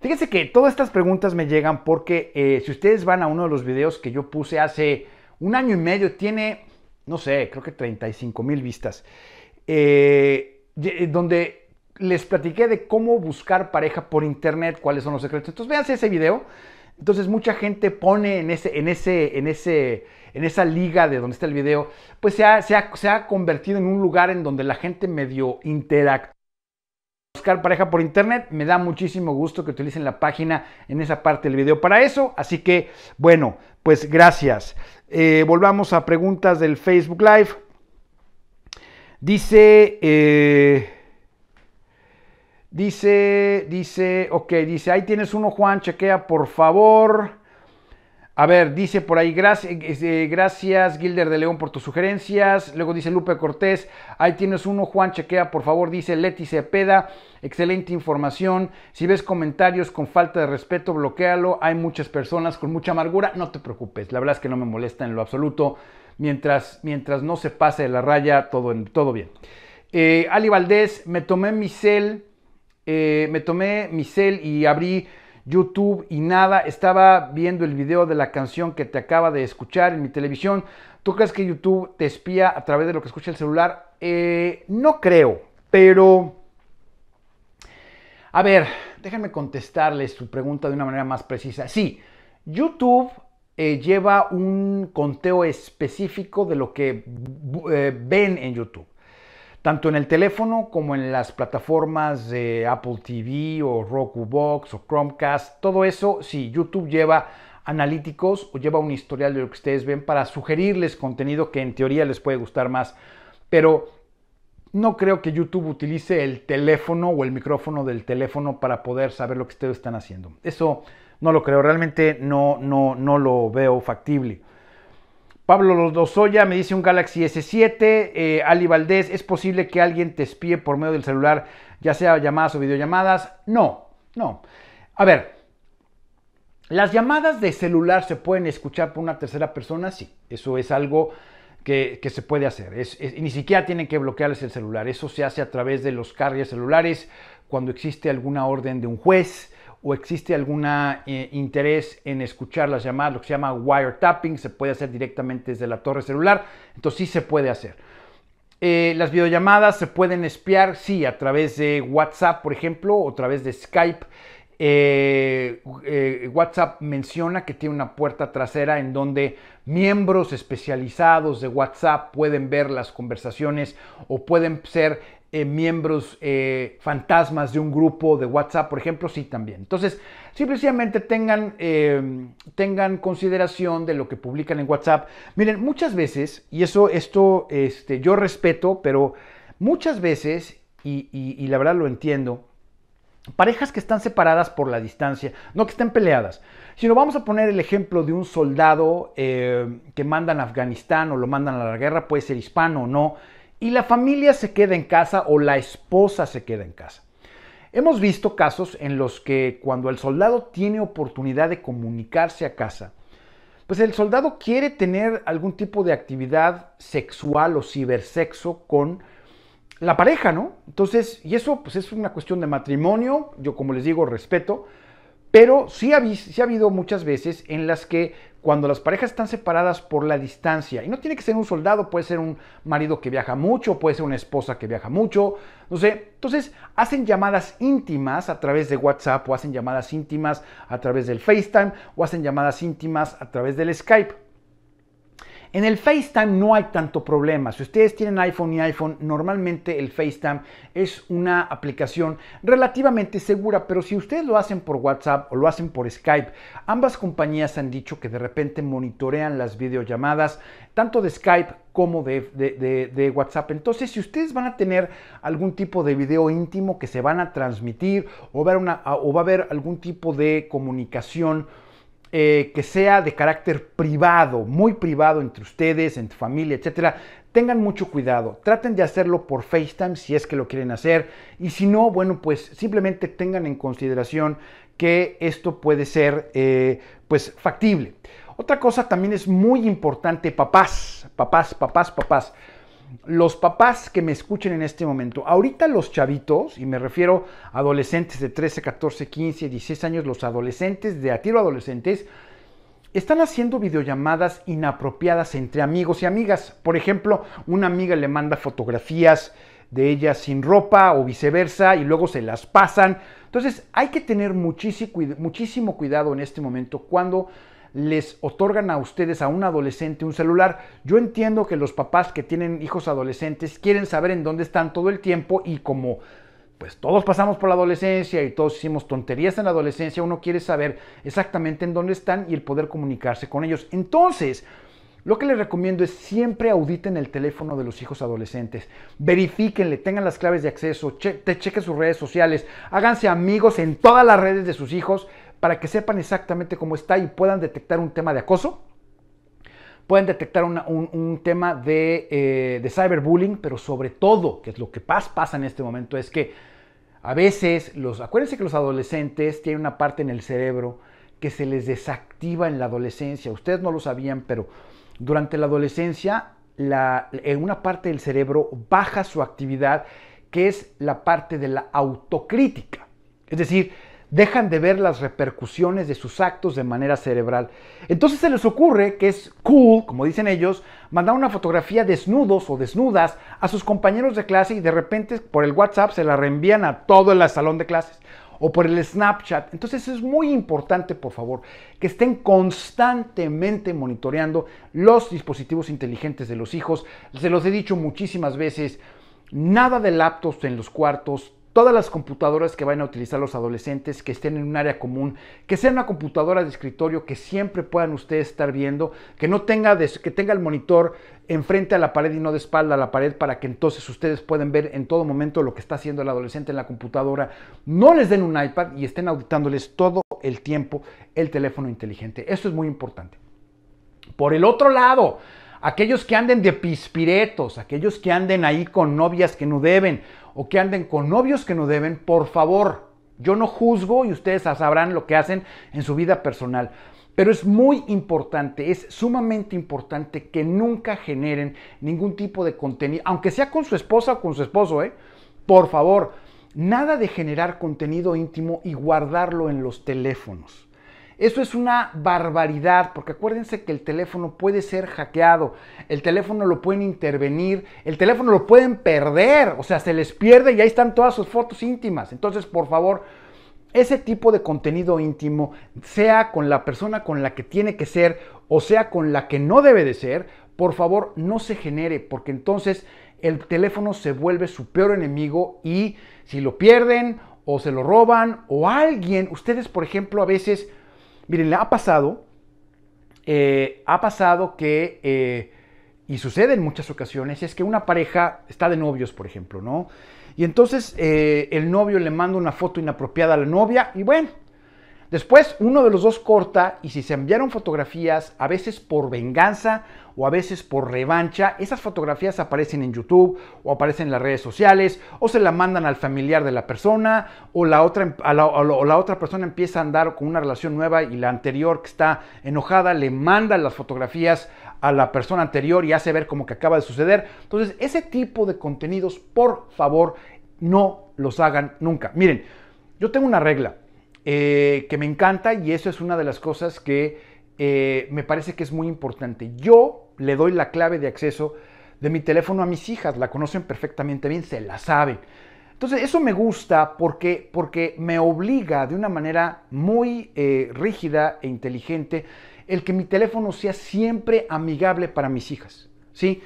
Fíjense que todas estas preguntas me llegan porque eh, si ustedes van a uno de los videos que yo puse hace un año y medio, tiene, no sé, creo que 35 mil vistas, donde les platiqué de cómo buscar pareja por internet, cuáles son los secretos. Entonces, vean ese video. Entonces, mucha gente pone en ese, en ese, en ese, en esa liga de donde está el video, pues se ha, convertido en un lugar en donde la gente medio interactúa buscar pareja por internet. Me da muchísimo gusto que utilicen la página en esa parte del video para eso. Así que, bueno, pues gracias. Eh, volvamos a preguntas del Facebook Live. Dice... Eh, Dice, dice, ok, dice, ahí tienes uno, Juan, chequea, por favor. A ver, dice por ahí, gracias, eh, gracias Gilder de León por tus sugerencias. Luego dice Lupe Cortés, ahí tienes uno, Juan, chequea, por favor, dice Leti Cepeda, excelente información. Si ves comentarios con falta de respeto, bloquealo. Hay muchas personas con mucha amargura, no te preocupes, la verdad es que no me molesta en lo absoluto. Mientras, mientras no se pase de la raya, todo, todo bien. Eh, Ali Valdés, me tomé mi cel eh, me tomé mi cel y abrí YouTube y nada, estaba viendo el video de la canción que te acaba de escuchar en mi televisión. ¿Tú crees que YouTube te espía a través de lo que escucha el celular? Eh, no creo, pero... A ver, déjenme contestarles su pregunta de una manera más precisa. Sí, YouTube eh, lleva un conteo específico de lo que ven en YouTube tanto en el teléfono como en las plataformas de Apple TV o Roku Box o Chromecast. Todo eso, sí, YouTube lleva analíticos o lleva un historial de lo que ustedes ven para sugerirles contenido que en teoría les puede gustar más. Pero no creo que YouTube utilice el teléfono o el micrófono del teléfono para poder saber lo que ustedes están haciendo. Eso no lo creo, realmente no, no, no lo veo factible. Pablo Lozoya me dice un Galaxy S7. Eh, Ali Valdés, ¿es posible que alguien te espíe por medio del celular, ya sea llamadas o videollamadas? No, no. A ver, las llamadas de celular se pueden escuchar por una tercera persona, sí. Eso es algo que, se puede hacer. ni siquiera tienen que bloquearles el celular. Eso se hace a través de los carriers celulares cuando existe alguna orden de un juez o existe algún eh, interés en escuchar las llamadas, lo que se llama wiretapping, se puede hacer directamente desde la torre celular, entonces sí se puede hacer. Eh, las videollamadas se pueden espiar, sí, a través de WhatsApp, por ejemplo, o a través de Skype. Eh, WhatsApp menciona que tiene una puerta trasera en donde miembros especializados de WhatsApp pueden ver las conversaciones o pueden ser eh, miembros eh, fantasmas de un grupo de WhatsApp, por ejemplo, sí también. Entonces, simplemente tengan, eh, tengan consideración de lo que publican en WhatsApp. Miren, muchas veces, y eso, esto este, yo respeto, pero muchas veces, y, la verdad lo entiendo, parejas que están separadas por la distancia, no que estén peleadas, sino vamos a poner el ejemplo de un soldado que mandan a Afganistán o lo mandan a la guerra, puede ser hispano o no, y la familia se queda en casa o la esposa se queda en casa. Hemos visto casos en los que cuando el soldado tiene oportunidad de comunicarse a casa, pues el soldado quiere tener algún tipo de actividad sexual o cibersexo con la pareja, ¿no? Entonces, y eso pues es una cuestión de matrimonio, yo como les digo, respeto, pero sí ha, habido muchas veces en las que cuando las parejas están separadas por la distancia, y no tiene que ser un soldado, puede ser un marido que viaja mucho, puede ser una esposa que viaja mucho, no sé, entonces hacen llamadas íntimas a través de WhatsApp o hacen llamadas íntimas a través del FaceTime o hacen llamadas íntimas a través del Skype. En el FaceTime no hay tanto problema. Si ustedes tienen iPhone y iPhone, normalmente el FaceTime es una aplicación relativamente segura, pero si ustedes lo hacen por WhatsApp o lo hacen por Skype, ambas compañías han dicho que de repente monitorean las videollamadas, tanto de Skype como de, WhatsApp. Entonces, si ustedes van a tener algún tipo de video íntimo que se van a transmitir o va a haber algún tipo de comunicación, eh, que sea de carácter privado, muy privado entre ustedes, entre familia, etcétera, tengan mucho cuidado. Traten de hacerlo por FaceTime si es que lo quieren hacer. Y si no, bueno, pues simplemente tengan en consideración que esto puede ser eh, pues factible. Otra cosa también es muy importante, papás, papás, papás, papás los papás que me escuchen en este momento. Ahorita los chavitos, y me refiero a adolescentes de 13, 14, 15, 16 años, los adolescentes, de a tiro adolescentes, están haciendo videollamadas inapropiadas entre amigos y amigas. Por ejemplo, una amiga le manda fotografías de ella sin ropa o viceversa y luego se las pasan. Entonces hay que tener muchísimo, cuidado en este momento cuando les otorgan a ustedes, a un adolescente, un celular. Yo entiendo que los papás que tienen hijos adolescentes quieren saber en dónde están todo el tiempo y como pues todos pasamos por la adolescencia y todos hicimos tonterías en la adolescencia, uno quiere saber exactamente en dónde están y el poder comunicarse con ellos. Entonces, lo que les recomiendo es siempre auditen el teléfono de los hijos adolescentes, verifíquenle, tengan las claves de acceso, te chequen sus redes sociales, háganse amigos en todas las redes de sus hijos para que sepan exactamente cómo está y puedan detectar un tema de acoso, pueden detectar un, tema eh, de, cyberbullying, pero sobre todo, que es lo que más pasa en este momento, es que a veces, los, acuérdense que los adolescentes tienen una parte en el cerebro que se les desactiva en la adolescencia. Ustedes no lo sabían, pero durante la adolescencia, la, en una parte del cerebro baja su actividad, que es la parte de la autocrítica. Es decir, dejan de ver las repercusiones de sus actos de manera cerebral. Entonces se les ocurre que es cool, como dicen ellos, mandar una fotografía desnudos o desnudas a sus compañeros de clase y de repente por el WhatsApp se la reenvían a todo el salón de clases o por el Snapchat. Entonces es muy importante, por favor, que estén constantemente monitoreando los dispositivos inteligentes de los hijos. Se los he dicho muchísimas veces, nada de laptops en los cuartos, todas las computadoras que vayan a utilizar los adolescentes, que estén en un área común, que sea una computadora de escritorio que siempre puedan ustedes estar viendo, que no tenga, que tenga el monitor enfrente a la pared y no de espalda a la pared para que entonces ustedes puedan ver en todo momento lo que está haciendo el adolescente en la computadora. No les den un iPad y estén auditándoles todo el tiempo el teléfono inteligente. Esto es muy importante. Por el otro lado, aquellos que anden de pispiretos, aquellos que anden ahí con novias que no deben o que anden con novios que no deben, por favor, yo no juzgo y ustedes sabrán lo que hacen en su vida personal. Pero es muy importante, es sumamente importante que nunca generen ningún tipo de contenido, aunque sea con su esposa o con su esposo, ¿eh? Por favor, nada de generar contenido íntimo y guardarlo en los teléfonos. Eso es una barbaridad, porque acuérdense que el teléfono puede ser hackeado, el teléfono lo pueden intervenir, el teléfono lo pueden perder, o sea, se les pierde y ahí están todas sus fotos íntimas. Entonces, por favor, ese tipo de contenido íntimo, sea con la persona con la que tiene que ser o sea con la que no debe de ser, por favor no se genere, porque entonces el teléfono se vuelve su peor enemigo y si lo pierden o se lo roban o alguien, ustedes por ejemplo a veces Miren, le ha pasado, eh, ha pasado que, eh, y sucede en muchas ocasiones, es que una pareja está de novios, por ejemplo, ¿no? Y entonces eh, el novio le manda una foto inapropiada a la novia y bueno, Después uno de los dos corta y si se enviaron fotografías, a veces por venganza o a veces por revancha, esas fotografías aparecen en YouTube o aparecen en las redes sociales o se la mandan al familiar de la persona o la otra, em, la otra persona empieza a andar con una relación nueva y la anterior que está enojada le manda las fotografías a la persona anterior y hace ver como que acaba de suceder. Entonces ese tipo de contenidos, por favor, no los hagan nunca. Miren, yo tengo una regla. Eh, que me encanta y eso es una de las cosas que eh, me parece que es muy importante. Yo le doy la clave de acceso de mi teléfono a mis hijas, la conocen perfectamente bien, se la saben. Entonces eso me gusta porque, porque me obliga de una manera muy eh, rígida e inteligente el que mi teléfono sea siempre amigable para mis hijas. ¿sí?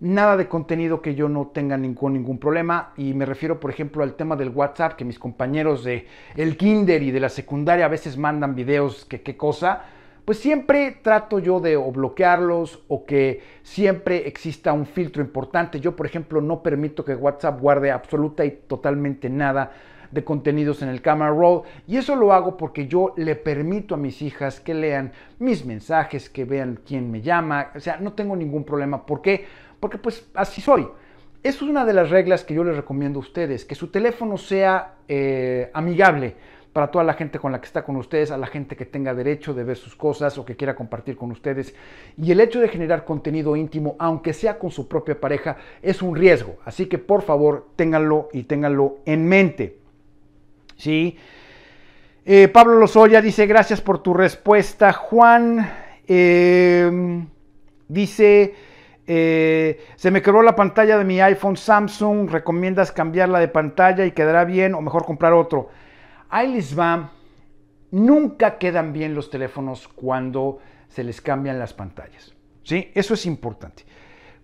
nada de contenido que yo no tenga ningún, ningún problema y me refiero por ejemplo al tema del WhatsApp que mis compañeros de el kinder y de la secundaria a veces mandan videos que qué cosa pues siempre trato yo de o bloquearlos o que siempre exista un filtro importante. Yo, por ejemplo, no permito que WhatsApp guarde absoluta y totalmente nada de contenidos en el camera roll y eso lo hago porque yo le permito a mis hijas que lean mis mensajes, que vean quién me llama, o sea, no tengo ningún problema. ¿Por qué? porque pues así soy. Esa es una de las reglas que yo les recomiendo a ustedes, que su teléfono sea eh, amigable para toda la gente con la que está con ustedes, a la gente que tenga derecho de ver sus cosas o que quiera compartir con ustedes. Y el hecho de generar contenido íntimo, aunque sea con su propia pareja, es un riesgo. Así que por favor, ténganlo y ténganlo en mente. ¿Sí? Eh, Pablo Lozoya dice, gracias por tu respuesta. Juan eh, dice... Eh, se me quebró la pantalla de mi iPhone Samsung, recomiendas cambiarla de pantalla y quedará bien o mejor comprar otro. Ahí les va, nunca quedan bien los teléfonos cuando se les cambian las pantallas. ¿Sí? Eso es importante.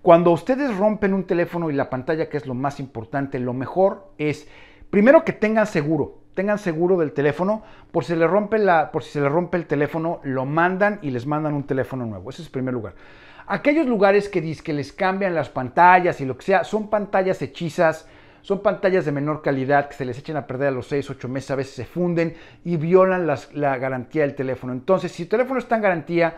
Cuando ustedes rompen un teléfono y la pantalla, que es lo más importante, lo mejor es, primero que tengan seguro, tengan seguro del teléfono, por si, por se le rompe el teléfono, lo mandan y les mandan un teléfono nuevo. Ese es el primer lugar. Aquellos lugares que dicen que les cambian las pantallas y lo que sea, son pantallas hechizas, son pantallas de menor calidad que se les echan a perder a los 6, 8 meses, a veces se funden y violan la garantía del teléfono. Entonces, si el teléfono está en garantía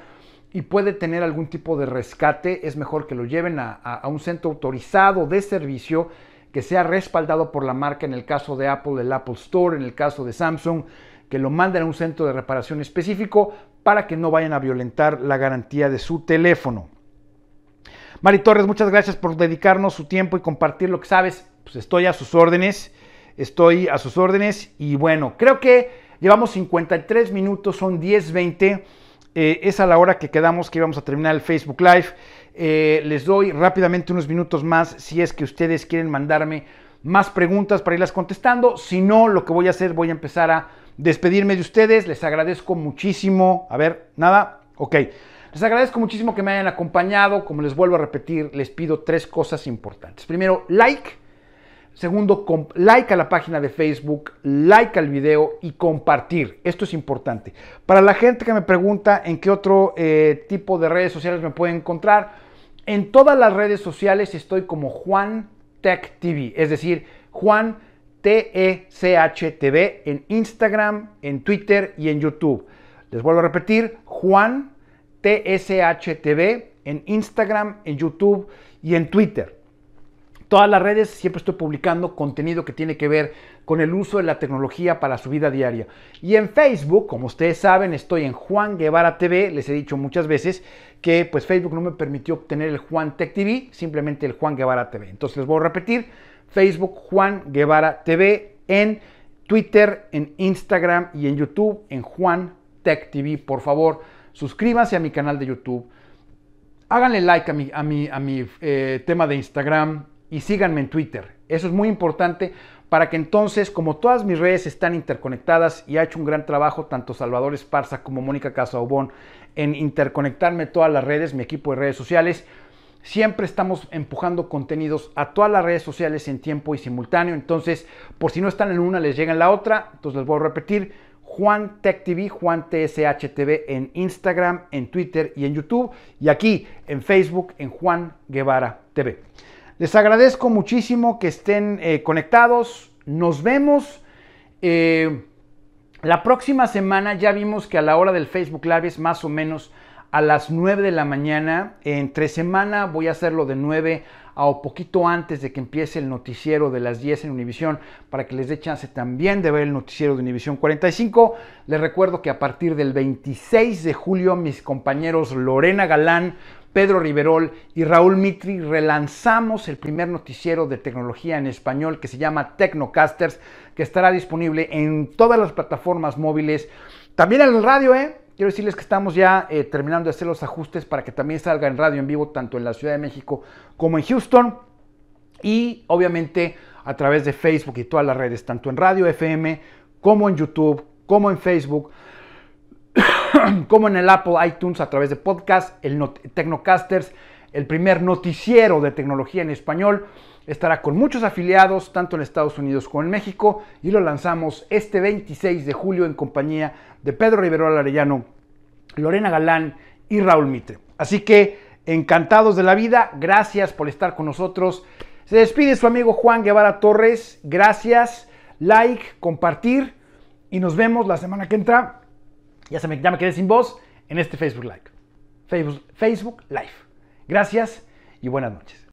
y puede tener algún tipo de rescate, es mejor que lo lleven a, a un centro autorizado de servicio que sea respaldado por la marca, en el caso de Apple, el Apple Store, en el caso de Samsung, que lo manden a un centro de reparación específico para que no vayan a violentar la garantía de su teléfono. Mari Torres, muchas gracias por dedicarnos su tiempo y compartir lo que sabes. Pues estoy a sus órdenes, estoy a sus órdenes y bueno, creo que llevamos 53 minutos, son 10.20. Eh, es a la hora que quedamos que íbamos a terminar el Facebook Live. Eh, les doy rápidamente unos minutos más si es que ustedes quieren mandarme más preguntas para irlas contestando. Si no, lo que voy a hacer, voy a empezar a despedirme de ustedes. Les agradezco muchísimo. A ver, nada. Ok. Les agradezco muchísimo que me hayan acompañado. Como les vuelvo a repetir, les pido tres cosas importantes. Primero, like. Segundo, like a la página de Facebook, like al video y compartir. Esto es importante. Para la gente que me pregunta en qué otro eh, tipo de redes sociales me pueden encontrar, en todas las redes sociales estoy como Juan Tech es decir, Juan t e en Instagram, en Twitter y en YouTube. Les vuelvo a repetir, Juan TSHTV en Instagram, en YouTube y en Twitter. Todas las redes siempre estoy publicando contenido que tiene que ver con el uso de la tecnología para su vida diaria. Y en Facebook, como ustedes saben, estoy en Juan Guevara TV. Les he dicho muchas veces que pues Facebook no me permitió obtener el Juan Tech TV, simplemente el Juan Guevara TV. Entonces les voy a repetir, Facebook Juan Guevara TV en Twitter, en Instagram y en YouTube en Juan Tech TV, por favor suscríbanse a mi canal de YouTube, háganle like a mi, a a mi eh, tema de Instagram y síganme en Twitter. Eso es muy importante para que entonces, como todas mis redes están interconectadas y ha hecho un gran trabajo tanto Salvador Esparza como Mónica Casaubón en interconectarme todas las redes, mi equipo de redes sociales, siempre estamos empujando contenidos a todas las redes sociales en tiempo y simultáneo. Entonces, por si no están en una, les llega en la otra. Entonces les voy a repetir. Juan Tech TV, Juan TSH TV en Instagram, en Twitter y en YouTube y aquí en Facebook en Juan Guevara TV. Les agradezco muchísimo que estén eh, conectados. Nos vemos. Eh, la próxima semana ya vimos que a la hora del Facebook Live es más o menos a las 9 de la mañana. Entre semana voy a hacerlo de 9 a un poquito antes de que empiece el noticiero de las 10 en Univisión para que les dé chance también de ver el noticiero de Univisión 45. Les recuerdo que a partir del 26 de julio mis compañeros Lorena Galán, Pedro Riverol y Raúl Mitri relanzamos el primer noticiero de tecnología en español que se llama Tecnocasters, que estará disponible en todas las plataformas móviles, también en el radio, ¿eh? Quiero decirles que estamos ya eh, terminando de hacer los ajustes para que también salga en radio en vivo, tanto en la Ciudad de México como en Houston. Y obviamente a través de Facebook y todas las redes, tanto en Radio FM como en YouTube, como en Facebook, <coughs> como en el Apple iTunes a través de podcast, el Tecnocasters, el primer noticiero de tecnología en español. Estará con muchos afiliados, tanto en Estados Unidos como en México, y lo lanzamos este 26 de julio en compañía de Pedro Rivero Arellano, Lorena Galán y Raúl Mitre. Así que, encantados de la vida, gracias por estar con nosotros. Se despide su amigo Juan Guevara Torres, gracias, like, compartir, y nos vemos la semana que entra. Ya, se me, llama quedé sin voz en este Facebook Live. Facebook Live. Gracias y buenas noches.